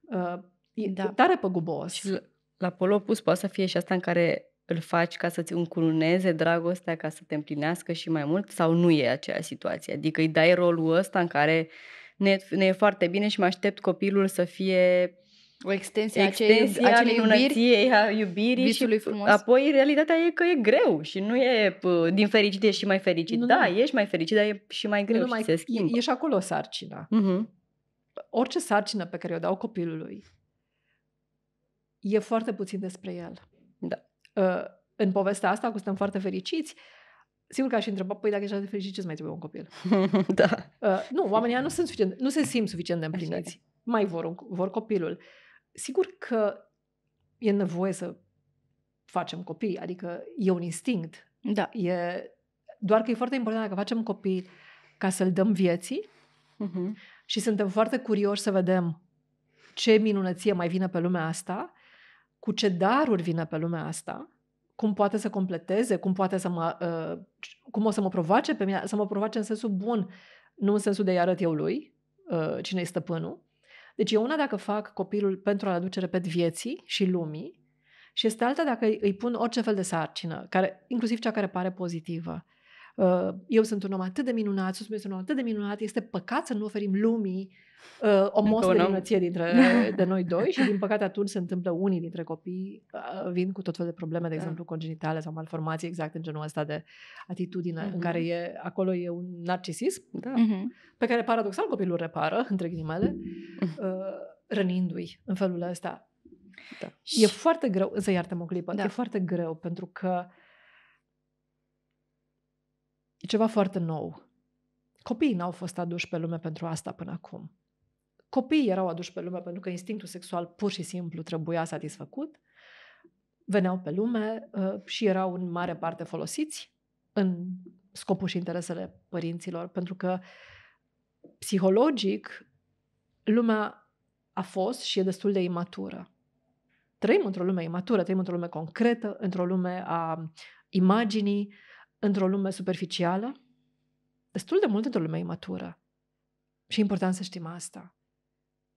Uh, e da. tare păgubos. Și la, la polopus poate să fie și asta în care îl faci ca să-ți încununeze dragostea, ca să te împlinească și mai mult sau nu e aceea situație? Adică îi dai rolul ăsta în care ne, ne e foarte bine și mă aștept copilul să fie o extensie a acelei, acelei iubiri, a iubirii și frumos. apoi realitatea e că e greu și nu e din fericit ești și mai fericit. Nu, da, nu. ești mai fericit, dar e și mai greu nu, și mai, se schimbă. E, e și acolo sarcina. Uh-huh. Orice sarcină pe care o dau copilului e foarte puțin despre el. Da. Uh, în povestea asta, cu suntem foarte fericiți, sigur că aș întreba, păi dacă ești atât de fericit, ce mai trebuie un copil? da. Uh, nu, oamenii nu sunt suficient, nu se simt suficient de împliniți. Așa. Mai vor, un, vor copilul. Sigur că e nevoie să facem copii, adică e un instinct. Da. E, doar că e foarte important dacă facem copii ca să-l dăm vieții uh-huh. și suntem foarte curioși să vedem ce minunăție mai vine pe lumea asta cu ce daruri vine pe lumea asta, cum poate să completeze, cum poate să mă, uh, cum o să mă provoace pe mine, să mă provoace în sensul bun, nu în sensul de-i arăt eu lui, uh, cine e stăpânul. Deci e una dacă fac copilul pentru a-l aduce, repet, vieții și lumii și este alta dacă îi pun orice fel de sarcină, care, inclusiv cea care pare pozitivă. Uh, eu sunt un om atât de minunat, sus este un om atât de minunat, este păcat să nu oferim lumii uh, o mostră de minăție dintre de noi doi și din păcate atunci se întâmplă unii dintre copii uh, vin cu tot felul de probleme, de da. exemplu congenitale sau malformații, exact în genul ăsta de atitudine uh-huh. în mhm. care e, acolo e un narcisism da, uh-huh. pe care paradoxal copilul repară, între ghilimele, mhm. uh, rănindu-i în felul ăsta. Da. E foarte greu, să iartăm o clipă, da. e foarte greu pentru că uh, E ceva foarte nou. Copiii n-au fost aduși pe lume pentru asta până acum. Copiii erau aduși pe lume pentru că instinctul sexual pur și simplu trebuia satisfăcut, veneau pe lume ă, și erau în mare parte folosiți în scopul și interesele părinților, pentru că psihologic lumea a fost și e destul de imatură. Trăim într-o lume imatură, trăim într-o lume concretă, într-o lume a imaginii, uh, într-o lume superficială, destul de mult într-o lume imatură. Și e important să știm asta.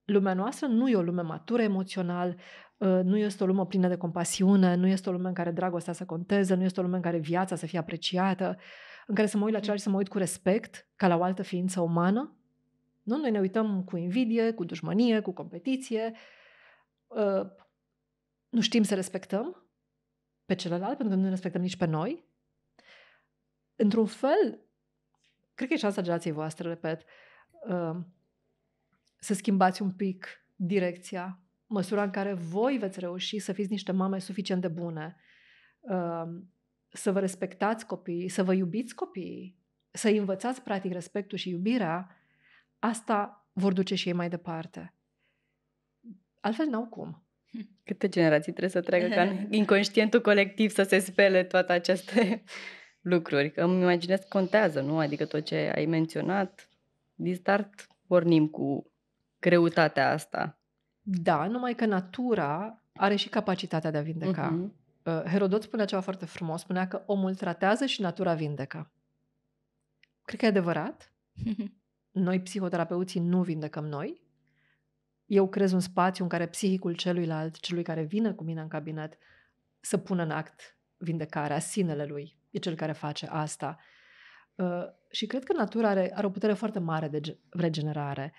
Lumea noastră nu e o lume matură emoțional, ă, nu este o lume plină de compasiune, nu este o lume în care dragostea să conteze, nu este o lume în care viața să fie apreciată, în care să mă uit la celălalt și să mă uit cu respect, ca la o altă ființă umană. Nu? Noi ne uităm cu invidie, cu dușmănie, cu competiție, ă, nu știm să respectăm pe celălalt, pentru că nu ne respectăm nici pe noi, într-un fel, cred că e șansa generației voastre, repet, um, să schimbați un pic direcția, măsura în care voi veți reuși să fiți niște mame suficient de bune, um, să vă respectați copiii, să vă iubiți copiii, să învățați practic respectul și iubirea, asta vor duce și ei mai departe. Altfel n-au cum. Câte generații trebuie să treacă ca în inconștientul colectiv să se spele toată această lucruri. Că îmi imaginez că contează, nu? Adică tot ce ai menționat, din start pornim cu greutatea asta. Da, numai că natura are și capacitatea de a vindeca. Uh-huh. Herodot spunea ceva foarte frumos, spunea că omul tratează și natura vindecă. Cred că e adevărat. Noi, psihoterapeuții, nu vindecăm noi. Eu crez un spațiu în care psihicul celuilalt, celui care vine cu mine în cabinet, să pună în act vindecarea sinele lui, e cel care face asta. Uh, și cred că natura are, are o putere foarte mare de regenerare.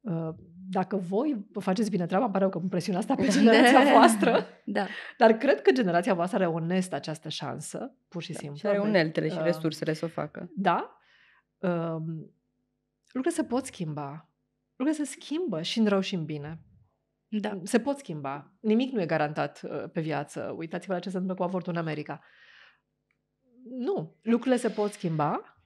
Uh, dacă voi vă faceți bine treaba, îmi pare că că presiunea asta pe generația da. voastră, da. dar cred că generația voastră are onest această șansă, pur și da, simplu. Și are uneltele și uh, resursele să o facă. Da. Uh, lucrurile se pot schimba. Lucrurile se schimbă și în rău și în bine. Da. Se pot schimba. Nimic nu e garantat uh, pe viață. Uitați-vă la ce se întâmplă cu avortul în America. Uh, nu. Lucrurile se pot schimba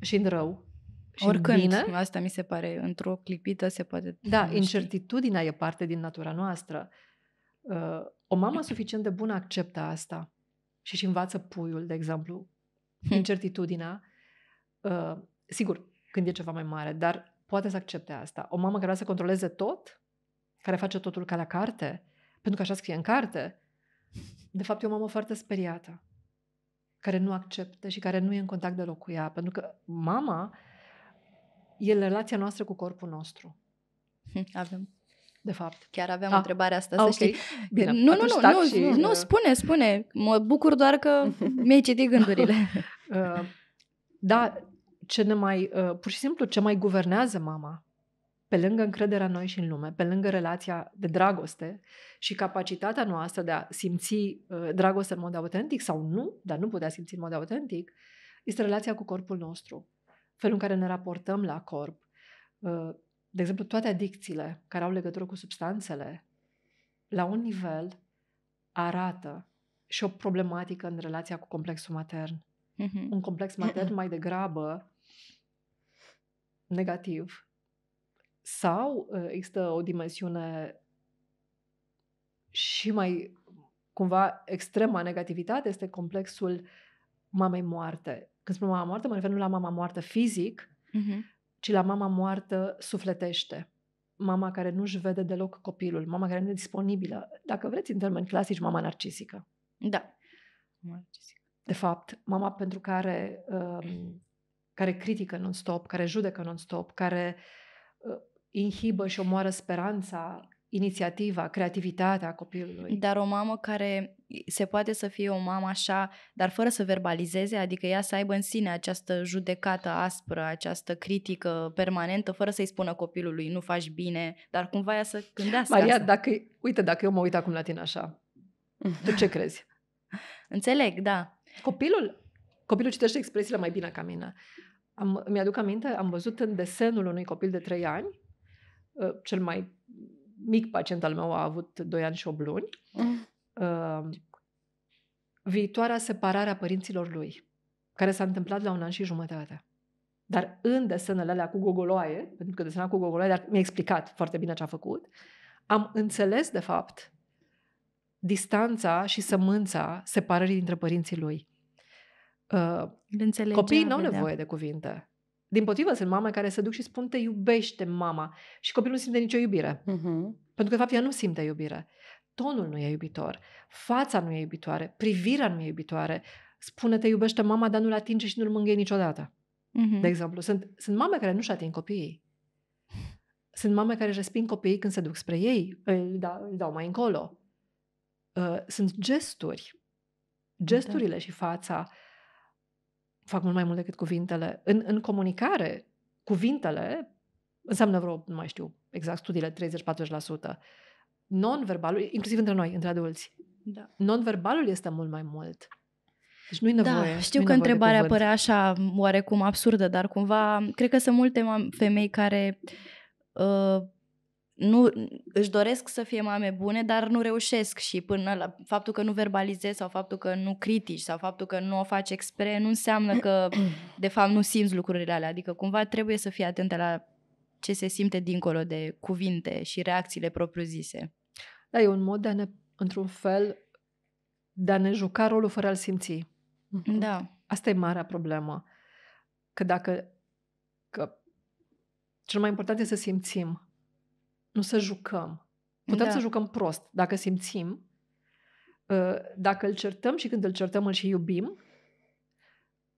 și în rău. Și Oricând, bine. asta mi se pare, într-o clipită se poate... Da, incertitudinea e parte din natura noastră. Uh, o mamă suficient de bună acceptă asta și și învață puiul, de exemplu, hm. incertitudinea. Uh, sigur, când e ceva mai mare, dar poate să accepte asta. O mamă care vrea să controleze tot, care face totul ca la carte, pentru că așa scrie în carte, de fapt e o mamă foarte speriată care nu acceptă și care nu e în contact deloc cu ea. Pentru că mama e relația noastră cu corpul nostru. Avem. De fapt. Chiar aveam ah. întrebarea asta, ah, să okay. știi. Bine, nu, nu, nu, nu, și... nu, spune, spune. Mă bucur doar că mi-ai citit gândurile. Uh, da, ce ne mai, uh, pur și simplu, ce mai guvernează mama pe lângă încrederea noi și în lume, pe lângă relația de dragoste și capacitatea noastră de a simți uh, dragoste în mod autentic sau nu, dar nu putea simți în mod autentic, este relația cu corpul nostru, felul în care ne raportăm la corp. Uh, de exemplu, toate adicțiile care au legătură cu substanțele, la un nivel, arată și o problematică în relația cu complexul matern. Mm-hmm. Un complex matern mai degrabă negativ sau uh, există o dimensiune și mai cumva extrema negativitate, este complexul mamei moarte. Când spun mama moarte, mă refer nu la mama moartă fizic, uh-huh. ci la mama moartă sufletește. Mama care nu-și vede deloc copilul, mama care nu e disponibilă. Dacă vreți, în termeni clasici, mama narcisică. Da. De fapt, mama pentru care, um, care critică non-stop, care judecă non-stop, care uh, inhibă și omoară speranța, inițiativa, creativitatea copilului. Dar o mamă care se poate să fie o mamă așa, dar fără să verbalizeze, adică ea să aibă în sine această judecată aspră, această critică permanentă, fără să-i spună copilului nu faci bine, dar cumva ea să gândească Maria, asta. Dacă, uite, dacă eu mă uit acum la tine așa, tu ce crezi? Înțeleg, da. Copilul, copilul citește expresiile mai bine ca mine. Am, mi-aduc aminte, am văzut în desenul unui copil de trei ani Ă, cel mai mic pacient al meu a avut 2 ani și 8 luni. mm. Ă, viitoarea separare a părinților lui, care s-a întâmplat la un an și jumătate. Dar în desenele alea cu gogoloaie, pentru că desena cu gogoloaie, dar mi-a explicat foarte bine ce a făcut, am înțeles, de fapt, distanța și sămânța separării dintre părinții lui. Ă, copiii nu au nevoie de cuvinte. Din potrivă, sunt mame care se duc și spun te iubește mama și copilul nu simte nicio iubire. Uh-huh. Pentru că, de fapt, ea nu simte iubire. Tonul nu e iubitor, fața nu e iubitoare, privirea nu e iubitoare. Spune te iubește mama, dar nu-l atinge și nu-l mângâie niciodată. Uh-huh. De exemplu, sunt, sunt mame care nu-și ating copiii. Sunt mame care resping copiii când se duc spre ei, îl, da, îl dau mai încolo. Uh, sunt gesturi. Da. Gesturile da. și fața fac mult mai mult decât cuvintele. În, în comunicare, cuvintele înseamnă vreo, nu mai știu exact, studiile 30-40%. Non-verbalul, inclusiv între noi, între adulți, da. non-verbalul este mult mai mult. Deci nu-i da, nevoie. Da, știu nu-i că întrebarea pare așa oarecum absurdă, dar cumva cred că sunt multe femei care uh, nu își doresc să fie mame bune, dar nu reușesc și până la faptul că nu verbalizez sau faptul că nu critici sau faptul că nu o faci expre, nu înseamnă că de fapt nu simți lucrurile alea. Adică cumva trebuie să fii atentă la ce se simte dincolo de cuvinte și reacțiile propriu-zise. Da, e un mod de a ne, într-un fel, de a ne juca rolul fără a-l simți. Mhm. Da. Asta e marea problemă. Că dacă... Că cel mai important e să simțim nu să jucăm. Putem da. să jucăm prost dacă simțim, uh, dacă îl certăm și când îl certăm îl și iubim,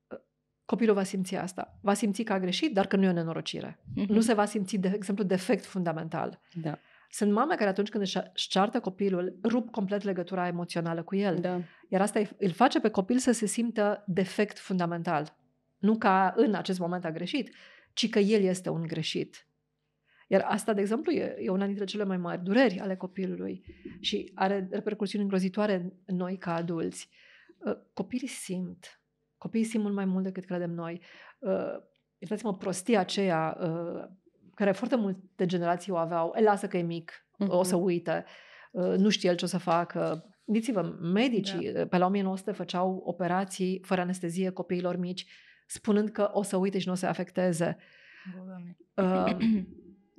uh, copilul va simți asta. Va simți că a greșit, dar că nu e o nenorocire. Mm-hmm. Nu se va simți, de exemplu, defect fundamental. Da. Sunt mame care atunci când își ceartă copilul, rup complet legătura emoțională cu el. Da. Iar asta îl face pe copil să se simtă defect fundamental. Nu ca în acest moment a greșit, ci că el este un greșit. Iar asta, de exemplu, e, e una dintre cele mai mari dureri ale copilului și are repercusiuni îngrozitoare în noi ca adulți. Uh, copiii simt. Copiii simt mult mai mult decât credem noi. Uh, iertați-mă, prostia aceea uh, care foarte multe generații o aveau, el lasă că e mic, mm-hmm. o mhm. să uite, nu știe el ce o să facă. Gândiți-vă, medicii da. pe la 1900 făceau operații fără anestezie copiilor mici, spunând că o să uite și nu o să afecteze.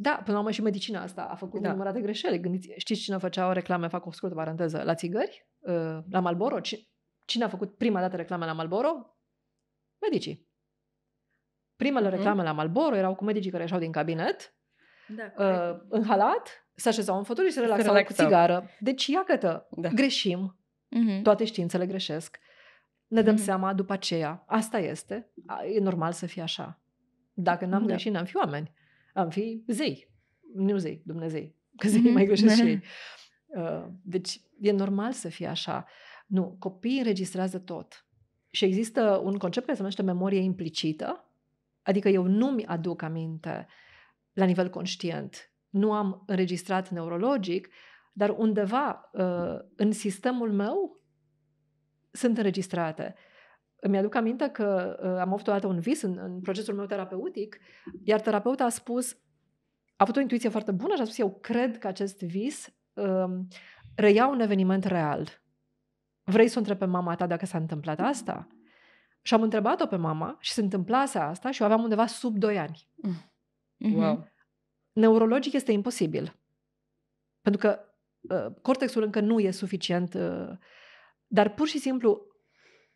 Da, până la urmă și medicina asta a făcut da. numărate greșeli. Gândiți, știți cine făcea o reclame, fac o scurtă paranteză, la țigări? Uh, la Malboro? Cine a făcut prima dată reclame la Malboro? Medicii. Primele mm-hmm. reclame la Malboro erau cu medicii care ieșeau din cabinet, da, uh, în halat, se așezau în fotoliu și se relaxau, se relaxau. cu țigară. Deci, cătă, da. greșim. Mm-hmm. Toate științele greșesc. Ne dăm mm-hmm. seama după aceea. Asta este. E normal să fie așa. Dacă n-am da. greșit, n-am fi oameni am fi zei. Nu zei, Dumnezei. Că zei mhm. mai greșesc și ei. Uh, deci e normal să fie așa. Nu, copiii înregistrează tot. Și există un concept care se numește memorie implicită, adică eu nu-mi aduc aminte la nivel conștient. Nu am înregistrat neurologic, dar undeva uh, în sistemul meu sunt înregistrate. Îmi aduc aminte că uh, am avut o dată un vis în, în procesul meu terapeutic, iar terapeuta a spus, a avut o intuiție foarte bună și a spus, eu cred că acest vis uh, reia un eveniment real. Vrei să o întrebi pe mama ta dacă s-a întâmplat mm. asta? Și am întrebat-o pe mama și se întâmplase asta și o aveam undeva sub 2 ani. mm Wow. Mm-hmm. Neurologic este imposibil. Pentru că uh, cortexul încă nu e suficient, uh, dar pur și simplu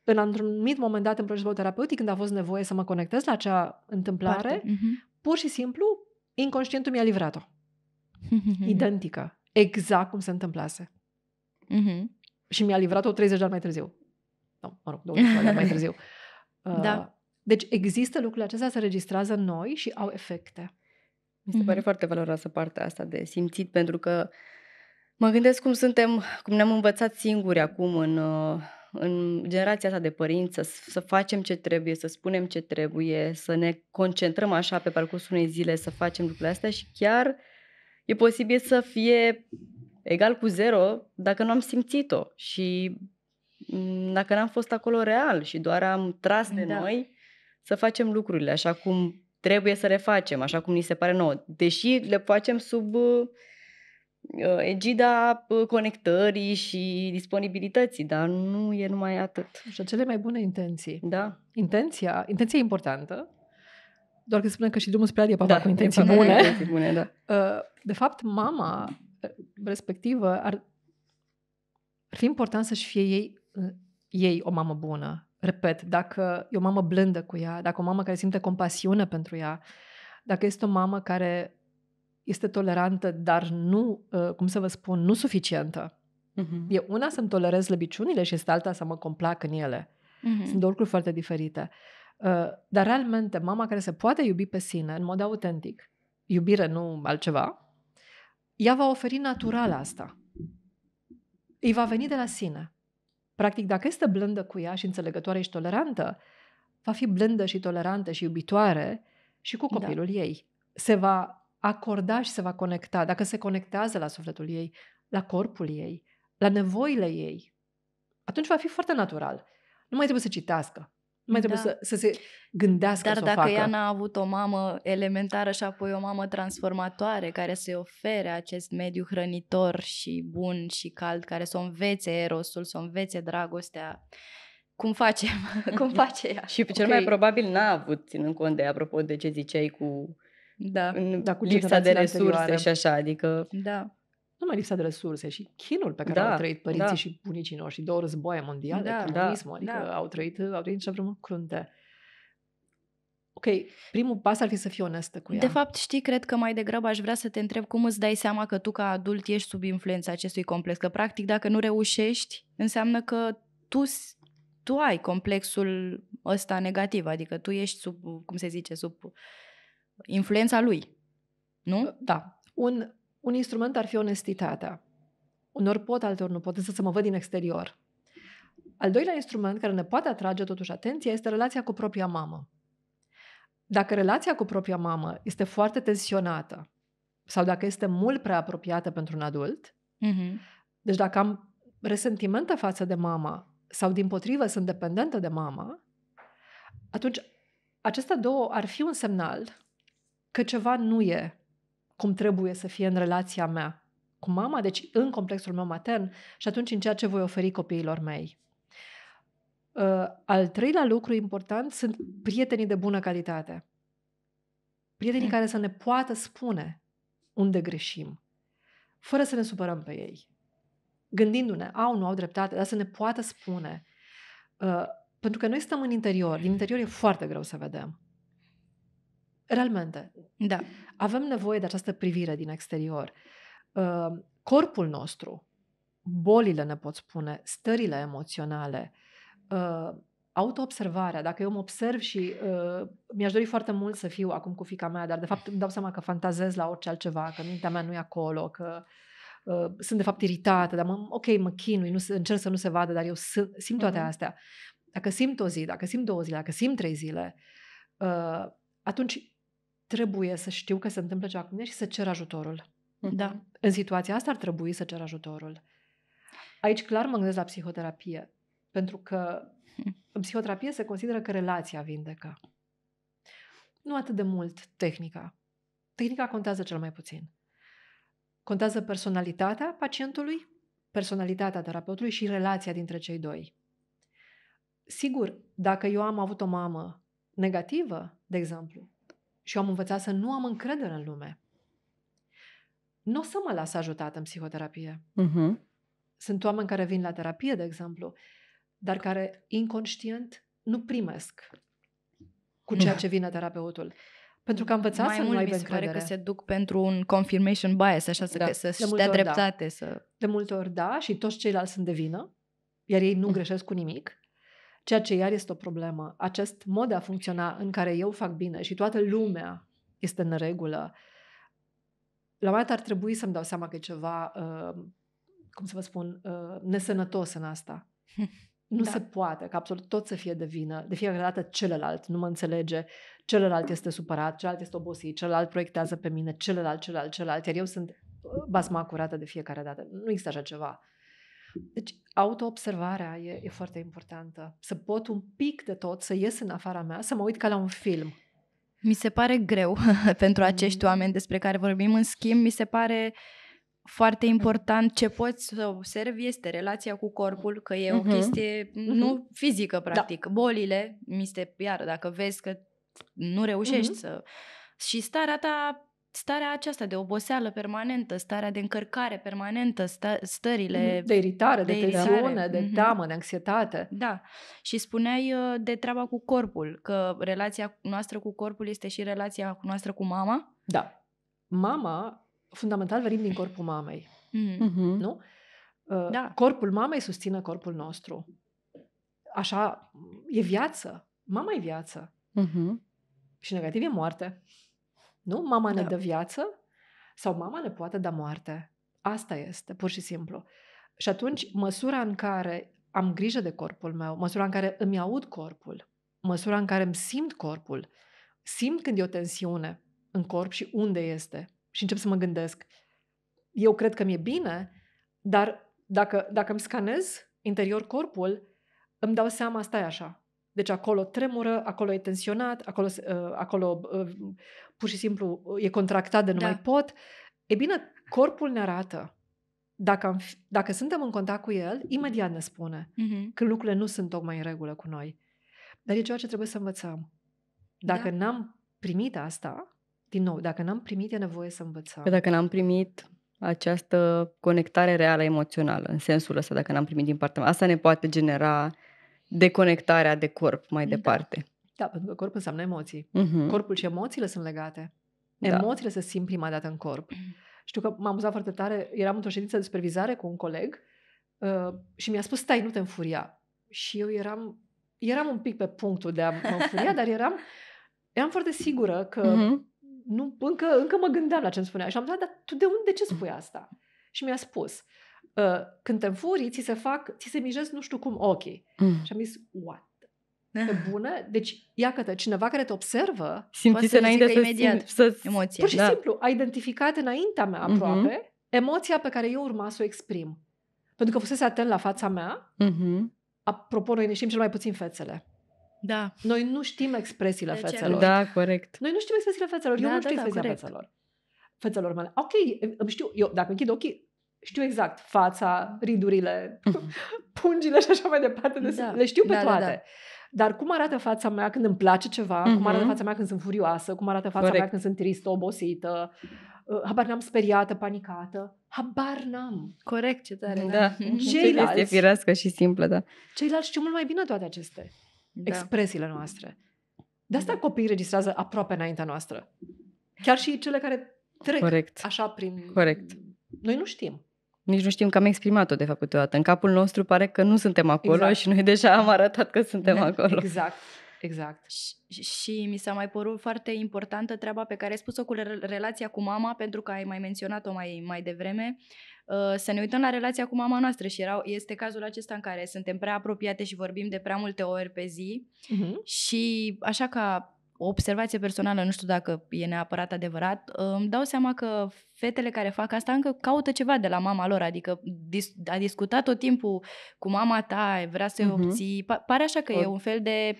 în într-un anumit moment dat în procesul terapeutic, când a fost nevoie să mă conectez la acea întâmplare, uh-huh. pur și simplu, inconștientul mi-a livrat-o. Uh-huh. Identică. Exact cum se întâmplase. Uh-huh. Și mi-a livrat-o 30 de ani mai târziu. Nu, mă rog, 20 de ani mai târziu. Uh, da. Deci există lucrurile acestea, se registrează în noi și au efecte. Mi se pare mm-hmm. foarte valoroasă partea asta de simțit, pentru că mă gândesc cum suntem, cum ne-am învățat singuri acum în, uh, în generația asta de părinți, să, să facem ce trebuie, să spunem ce trebuie, să ne concentrăm așa pe parcursul unei zile, să facem lucrurile astea și chiar e posibil să fie egal cu zero dacă nu am simțit-o și mm, dacă n-am fost acolo real și doar am tras de da. noi să facem lucrurile așa cum trebuie să le facem, așa cum ni se pare nouă, deși le facem sub Ă, egida ă, conectării și disponibilității, dar nu e numai atât. Și cele mai bune intenții. Da. Intenția, intenția e importantă, doar că spunem că și drumul spre adi e da, cu intenții bune. Intenții bune da. Ă, de fapt, mama respectivă ar, ar fi important să-și fie ei, ei o mamă bună. Repet, dacă e o mamă blândă cu ea, dacă o mamă care simte compasiune pentru ea, dacă este o mamă care este tolerantă, dar nu, uh, cum să vă spun, nu suficientă. Uh-huh. E una să-mi tolerez slăbiciunile și este alta să mă complac în ele. Uh-huh. Sunt două lucruri foarte diferite. Uh, dar realmente, mama care se poate iubi pe sine în mod autentic, iubire, nu altceva, ea va oferi natural asta. Îi va veni de la sine. Practic, dacă este blândă cu ea și înțelegătoare și tolerantă, va fi blândă și tolerantă și iubitoare și cu da. copilul da. ei. Se va acorda și se va conecta, dacă se conectează la sufletul ei, la corpul ei, la nevoile ei, atunci va fi foarte natural. Nu mai trebuie să citească, nu mai trebuie da. să, să se gândească Dar să dacă o facă. ea n-a avut o mamă elementară și apoi o mamă transformatoare care să-i ofere acest mediu hrănitor și bun și cald, care să o învețe erosul, să o învețe dragostea, cum facem? cum face ea? Și cel okay. mai probabil n-a avut, ținând cont de, apropo de ce ziceai cu da. În da, cu lipsa de resurse anterioare. și așa, adică... Da. Nu mai lipsa de resurse și chinul pe care da, au trăit părinții da. și bunicii noștri, două războaie mondiale, da, comunismul, da, adică da. au trăit, au trăit niște vreme crunte. Ok, primul pas ar fi să fii onestă cu ea. De fapt, știi, cred că mai degrabă aș vrea să te întreb cum îți dai seama că tu ca adult ești sub influența acestui complex, că practic dacă nu reușești, înseamnă că tu tu ai complexul ăsta negativ, adică tu ești sub, cum se zice, sub influența lui. Nu? Uh, da. Un, un instrument ar fi onestitatea. Unor pot, altor nu pot, însă să mă văd din exterior. Al doilea instrument care ne poate atrage totuși atenția este relația cu propria mamă. Dacă relația cu propria mamă este foarte tensionată sau dacă este mult prea apropiată pentru un adult, mm-hmm. deci dacă am resentimente față de mama sau din potrivă sunt dependentă de mama, atunci acestea două ar fi un semnal că ceva nu e cum trebuie să fie în relația mea cu mama, deci în complexul meu matern și atunci în ceea ce voi oferi copiilor mei. Uh, al treilea lucru important sunt prietenii de bună calitate. Prietenii care să ne poată spune unde greșim, fără să ne supărăm pe ei. Gândindu-ne, au, nu au dreptate, dar să ne poată spune. Uh, pentru că noi stăm în interior, din interior e foarte greu să vedem. Realmente. Da. Avem nevoie de această privire din exterior. Ehm, corpul nostru, bolile, ne pot spune, stările emoționale, ehm, autoobservarea, dacă eu mă observ și ehm, mi-aș dori foarte mult să fiu acum cu fica mea, dar de fapt îmi dau seama că fantazez la orice altceva, că mintea mea nu e acolo, că sunt de fapt iritată, dar mă, ok, mă chinui, nu, încerc să nu se vadă, dar eu sunt, simt toate mhm. astea. Dacă simt o zi, dacă simt două zile, dacă simt trei zile, uh, atunci trebuie să știu că se întâmplă ceva cu mine și să cer ajutorul. Mhm. Da. În situația asta ar trebui să cer ajutorul. Aici clar mă gândesc la psihoterapie, pentru că mhm. în psihoterapie se consideră că relația vindecă. Nu atât de mult tehnica. Tehnica contează cel mai puțin. Contează personalitatea pacientului, personalitatea terapeutului și relația dintre cei doi. Sigur, dacă eu am avut o mamă negativă, de exemplu, și eu am învățat să nu am încredere în lume. Nu o să mă las ajutat în psihoterapie. Uh-huh. Sunt oameni care vin la terapie, de exemplu, dar care inconștient nu primesc cu ceea da. ce vine terapeutul. Pentru că am învățat mai să mult nu mai mi se pare că se duc pentru un confirmation bias, așa, să, da. să-și de dea da. dreptate. Da. Să... De multe ori da și toți ceilalți sunt de vină, iar ei nu mm. greșesc cu nimic ceea ce iar este o problemă. Acest mod de a funcționa în care eu fac bine și toată lumea este în regulă, la un moment ar trebui să-mi dau seama că e ceva, uh, cum să vă spun, uh, nesănătos în asta. Nu da. se poate ca absolut tot să fie de vină. De fiecare dată celălalt nu mă înțelege, celălalt este supărat, celălalt este obosit, celălalt proiectează pe mine, celălalt, celălalt, celălalt, iar eu sunt uh, basma curată de fiecare dată. Nu există așa ceva. Deci, autoobservarea e, e foarte importantă. Să pot un pic de tot, să ies în afara mea, să mă uit ca la un film. Mi se pare greu pentru mm. acești oameni despre care vorbim. În schimb, mi se pare foarte mm. important ce poți să observi este relația cu corpul, că e uh-huh. o mm-hmm. chestie mm-hmm. nu fizică, da. practic. Da. Bolile, mi se, iar, dacă vezi că nu reușești uh-huh. să... Și starea ta starea aceasta de oboseală permanentă, starea de încărcare permanentă, sta- stările... Mhm. De iritare, de, de tensiune, de mm-hmm. teamă, de anxietate. Da. Și spuneai uh, de treaba cu corpul, că relația noastră cu corpul este și relația noastră cu mama. Da. Mama, fundamental, venim din corpul mamei. Mm-hmm. Nu? Uh, da. Corpul mamei susține corpul nostru. Așa, e viață. Mama e viață. Mm-hmm. Și negativ e moarte. Nu? Mama ne da. dă viață sau mama ne poate da moarte. Asta este, pur și simplu. Și atunci, măsura în care am grijă de corpul meu, măsura în care îmi aud corpul, măsura în care îmi simt corpul, simt când e o tensiune în corp și unde este. Și încep să mă gândesc, eu cred că mi-e bine, dar dacă, dacă îmi scanez interior corpul, îmi dau seama, stai așa, deci acolo tremură, acolo e tensionat, acolo, uh, acolo uh, pur și simplu uh, e contractat de nu da. mai pot. E bine, corpul ne arată. Dacă, am, dacă suntem în contact cu el, imediat ne spune uh-huh. că lucrurile nu sunt tocmai în regulă cu noi. Dar e ceva ce trebuie să învățăm. Dacă da. n-am primit asta, din nou, dacă n-am primit, e nevoie să învățăm. Că păi dacă n-am primit această conectare reală emoțională, în sensul ăsta, dacă n-am primit din partea mea, asta ne poate genera deconectarea de corp mai da. departe. Da, pentru că corpul înseamnă emoții. Uh-huh. Corpul și emoțiile sunt legate. Da. Emoțiile da. se simt prima dată în corp. Știu că m-am amuzat foarte tare, eram într-o ședință de supervizare cu un coleg uh, și mi-a spus, stai, nu te înfuria. Și eu eram, eram un pic pe punctul de a mă înfuria, dar eram, eram foarte sigură că uh-huh. nu, încă, încă mă gândeam la ce îmi spunea. Și am zis, dar tu de unde, de ce spui asta? Și mi-a spus. Uh, Uh, când te înfurii, ți se fac, ți se mijesc nu știu cum ochii. Mm. Și am zis, what? Pe ah. bună? Deci, ia că cineva care te observă... Simți înainte să, imediat, să emoția. Pur și da. simplu, a identificat înaintea mea mhm. aproape mm-hmm. emoția pe care eu urma să o exprim. Pentru că fusese atent la fața mea, mm-hmm. apropo, noi ne știm cel mai puțin fețele. Da. Noi nu știm expresiile deci, fețelor. Da, corect. Noi nu știm expresiile fețelor. Da, eu nu da, știu da, expresia da, fețelor. Fețelor mele. Ok, îmi știu, eu dacă închid ochii, știu exact fața, ridurile, mhm. pungile și așa mai departe. De da. Le știu pe da, toate. Da, da. Dar cum arată fața mea când îmi place ceva, mm-hmm. cum arată mhm. fața mea când sunt furioasă, cum arată fața Corect. mea când sunt tristă, obosită, uh, habar n-am speriată, panicată, habar n-am. Corect, ce tare. da. da. da. Mhm. Ceilalți, este firească și simplă, da. Ceilalți știu mult mai bine toate aceste da. expresiile noastre. De asta da. copiii registrează aproape înaintea noastră. Chiar și cele care trec Corect. așa prin... Corect. Noi nu știm nici nu știm că am exprimat-o de fapt câteodată. În capul nostru pare că nu suntem acolo exact. și noi deja am arătat că suntem acolo. Exact. Exact. Și, și mi s-a mai părut foarte importantă treaba pe care ai spus-o cu relația cu mama, pentru că ai mai menționat-o mai, mai devreme. Uh, să ne uităm la relația cu mama noastră și erau, este cazul acesta în care suntem prea apropiate și vorbim de prea multe ori pe zi uh-huh. și așa ca o observație personală, nu știu dacă e neapărat adevărat, îmi dau seama că fetele care fac asta încă caută ceva de la mama lor, adică dis- a discutat tot timpul cu mama ta, vrea să-i uh-huh. obții, pa- pare așa că o... e un fel de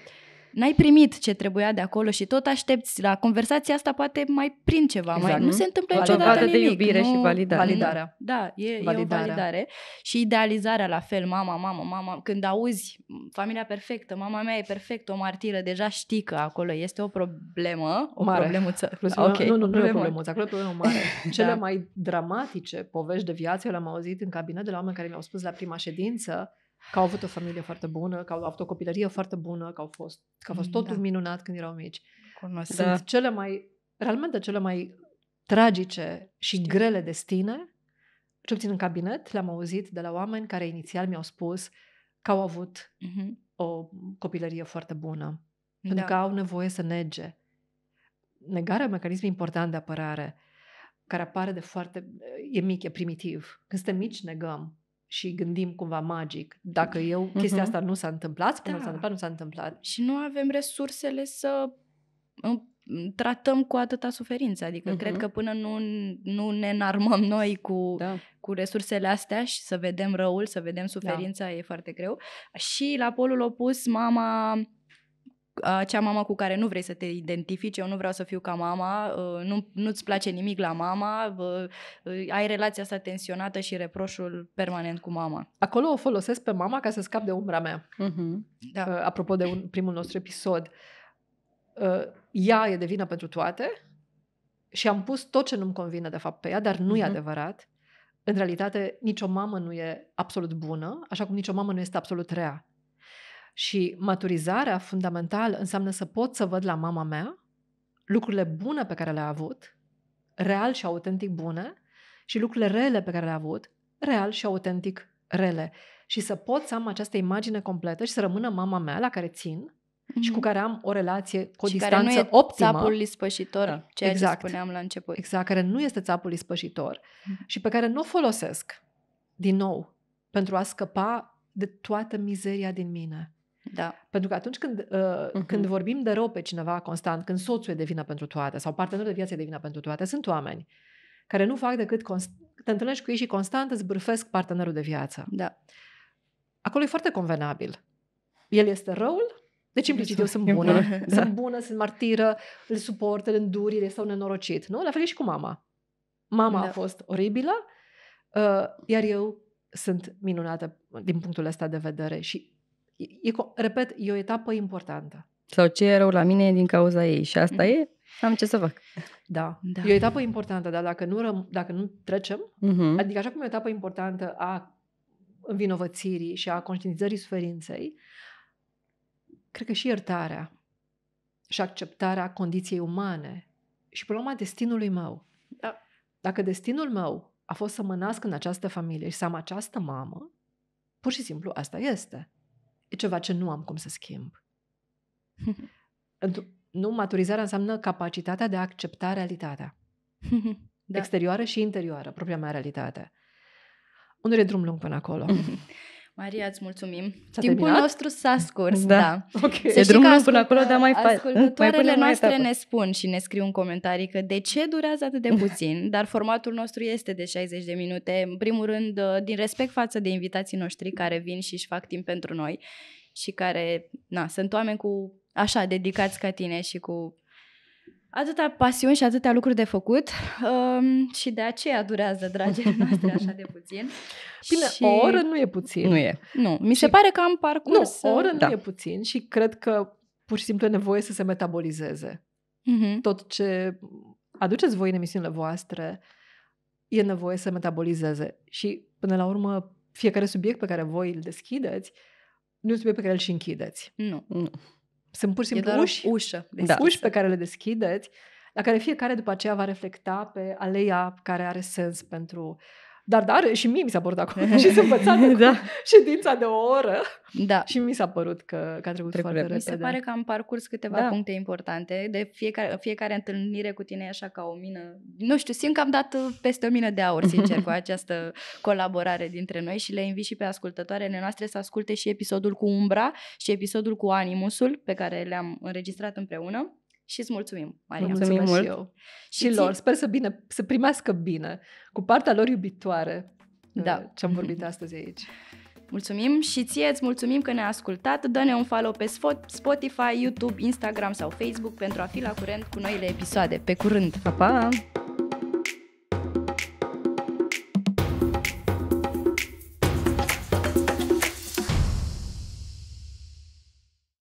n-ai primit ce trebuia de acolo și tot aștepți la conversația asta poate mai prin ceva, exact, mai, nu, se întâmplă niciodată nimic. de iubire nu, și validare. validarea. Mm. da, e, validarea. e o validare și idealizarea la fel, mama, mama, mama, când auzi familia perfectă, mama mea e perfectă, o martiră, deja știi că acolo este o problemă, o mare. problemuță. Plus, okay. Nu, nu, nu problemă. e o problemuță, acolo e o problemă mare. Cele da. mai dramatice povești de viață le-am auzit în cabinet de la oameni care mi-au spus la prima ședință Că au avut o familie foarte bună, că au avut o copilărie foarte bună, că, au fost, că a fost mm, totul da. minunat când erau mici. Cunosc. Sunt da. cele mai, realmente cele mai tragice și Știu. grele destine, ce obțin în cabinet, le-am auzit de la oameni care inițial mi-au spus că au avut uh-huh. o copilărie foarte bună. Da. Pentru că au nevoie să nege. Negarea mecanism important de apărare, care apare de foarte... e mic, e primitiv. Când suntem mici, negăm și gândim cumva magic. Dacă eu mm-hmm. chestia uh-huh. asta nu s-a întâmplat, spune da. s-a întâmplat, nu s-a întâmplat. Și nu avem resursele să uh, tratăm cu atâta suferință. Adică uh-huh. cred că până nu, nu ne înarmăm noi cu, da. cu resursele astea și să vedem răul, să vedem da. suferința, da. e foarte greu. Și la polul opus, mama acea mamă cu care nu vrei să te identifici, eu nu vreau să fiu ca mama, ă, nu, nu-ți place nimic la mama, ă, ă, ai relația asta tensionată și reproșul permanent cu mama. Acolo o folosesc pe mama ca să scap de umbra mea. Uh-huh. Da. Apropo de un, primul nostru episod, ea e de vină pentru toate și am pus tot ce nu-mi convine de fapt pe ea, dar nu uh-huh. e mhm. adevărat. În realitate, nicio mamă nu e absolut bună, așa cum nicio mamă nu este absolut rea. Și maturizarea fundamental înseamnă să pot să văd la mama mea lucrurile bune pe care le-a avut, real și autentic bune, și lucrurile rele pe care le-a avut, real și autentic rele. Și să pot să am această imagine completă și să rămână mama mea la care țin și cu mhm. care am o relație cu o și distanță care nu e optimă. țapul ispășitor, exact. ceea exact. ce spuneam la început. Exact, care nu este țapul ispășitor mhm. și pe care nu o folosesc, din nou, pentru a scăpa de toată mizeria din mine. Da. Pentru că atunci când, uh, uh-huh. când vorbim de rău pe cineva constant, când soțul e de vină pentru toate sau partenerul de viață e de vină pentru toate, sunt oameni care nu fac decât const- te întâlnești cu ei și constant îți bârfesc partenerul de viață. Da. Acolo e foarte convenabil. El este răul, deci implicit eu sunt bună. da. Sunt bună, sunt martiră, îl suport, îl îndur, el este un nenorocit. Nu? La fel e și cu mama. Mama da. a fost oribilă, uh, iar eu sunt minunată din punctul ăsta de vedere și e, repet, e o etapă importantă. Sau ce e rău la mine din cauza ei și asta mm. e, am ce să fac. Da. da. E o etapă importantă, dar dacă nu, răm, dacă nu trecem, mm-hmm. adică așa cum e o etapă importantă a învinovățirii și a conștientizării suferinței, cred că și iertarea și acceptarea condiției umane și problema destinului meu. Da. Dacă destinul meu a fost să mă nasc în această familie și să am această mamă, pur și simplu asta este e ceva ce nu am cum să schimb. nu, maturizarea înseamnă capacitatea de a accepta realitatea. da. Exterioară și interioară, propria mea realitate. Unde e drum lung până acolo? Maria, îți mulțumim. S-a Timpul terminat? nostru s-a scurs, da. da. Okay. e drumul ascult... până acolo, dar mai fac. Ascultătoarele mai noastre ne spun și ne scriu în comentarii că de ce durează atât de puțin, dar formatul nostru este de 60 de minute. În primul rând, uh, din respect față de invitații noștri care vin și își fac timp pentru noi și care, na, sunt oameni cu așa, dedicați ca tine și cu atâta pasiuni și atâtea lucruri de făcut um, și de aceea durează, dragile noastre, așa de puțin. Bine, și... o oră nu e puțin. Nu e. Nu, mi și... se pare că am parcurs... Nu, o oră da. nu e puțin și cred că pur și simplu e nevoie să se metabolizeze. Mm-hmm. Tot ce aduceți voi în emisiunile voastre e nevoie să metabolizeze și până la urmă fiecare subiect pe care voi îl deschideți nu e un subiect pe care îl și închideți. Nu. nu. Sunt pur și simplu uși, ușă, da. uși pe care le deschideți, la care fiecare după aceea va reflecta pe aleia care are sens pentru dar, dar, și mie mi s-a părut acum. și sunt de da. ședința de o oră. Da. Și mi s-a părut că, că a trecut Trebuie. foarte repede. Mi se pare că am parcurs câteva da. puncte importante. De fiecare, fiecare întâlnire cu tine e așa ca o mină. Nu știu, simt că am dat uh, peste o mină de aur, sincer, cu această colaborare dintre noi și le invit și pe ascultătoarele noastre să asculte și episodul cu Umbra și episodul cu Animusul pe care le-am înregistrat împreună. Și îți mulțumim, Maria. Mulțumim mult. Și, eu. și, și lor. Sper să, bine, să primească bine, cu partea lor iubitoare, da. Uh, ce-am vorbit astăzi aici. Mulțumim și ție îți mulțumim că ne-ai ascultat. Dă-ne un follow pe Spotify, YouTube, Instagram sau Facebook pentru a fi la curent cu noile episoade. Pe curând! Pa, pa!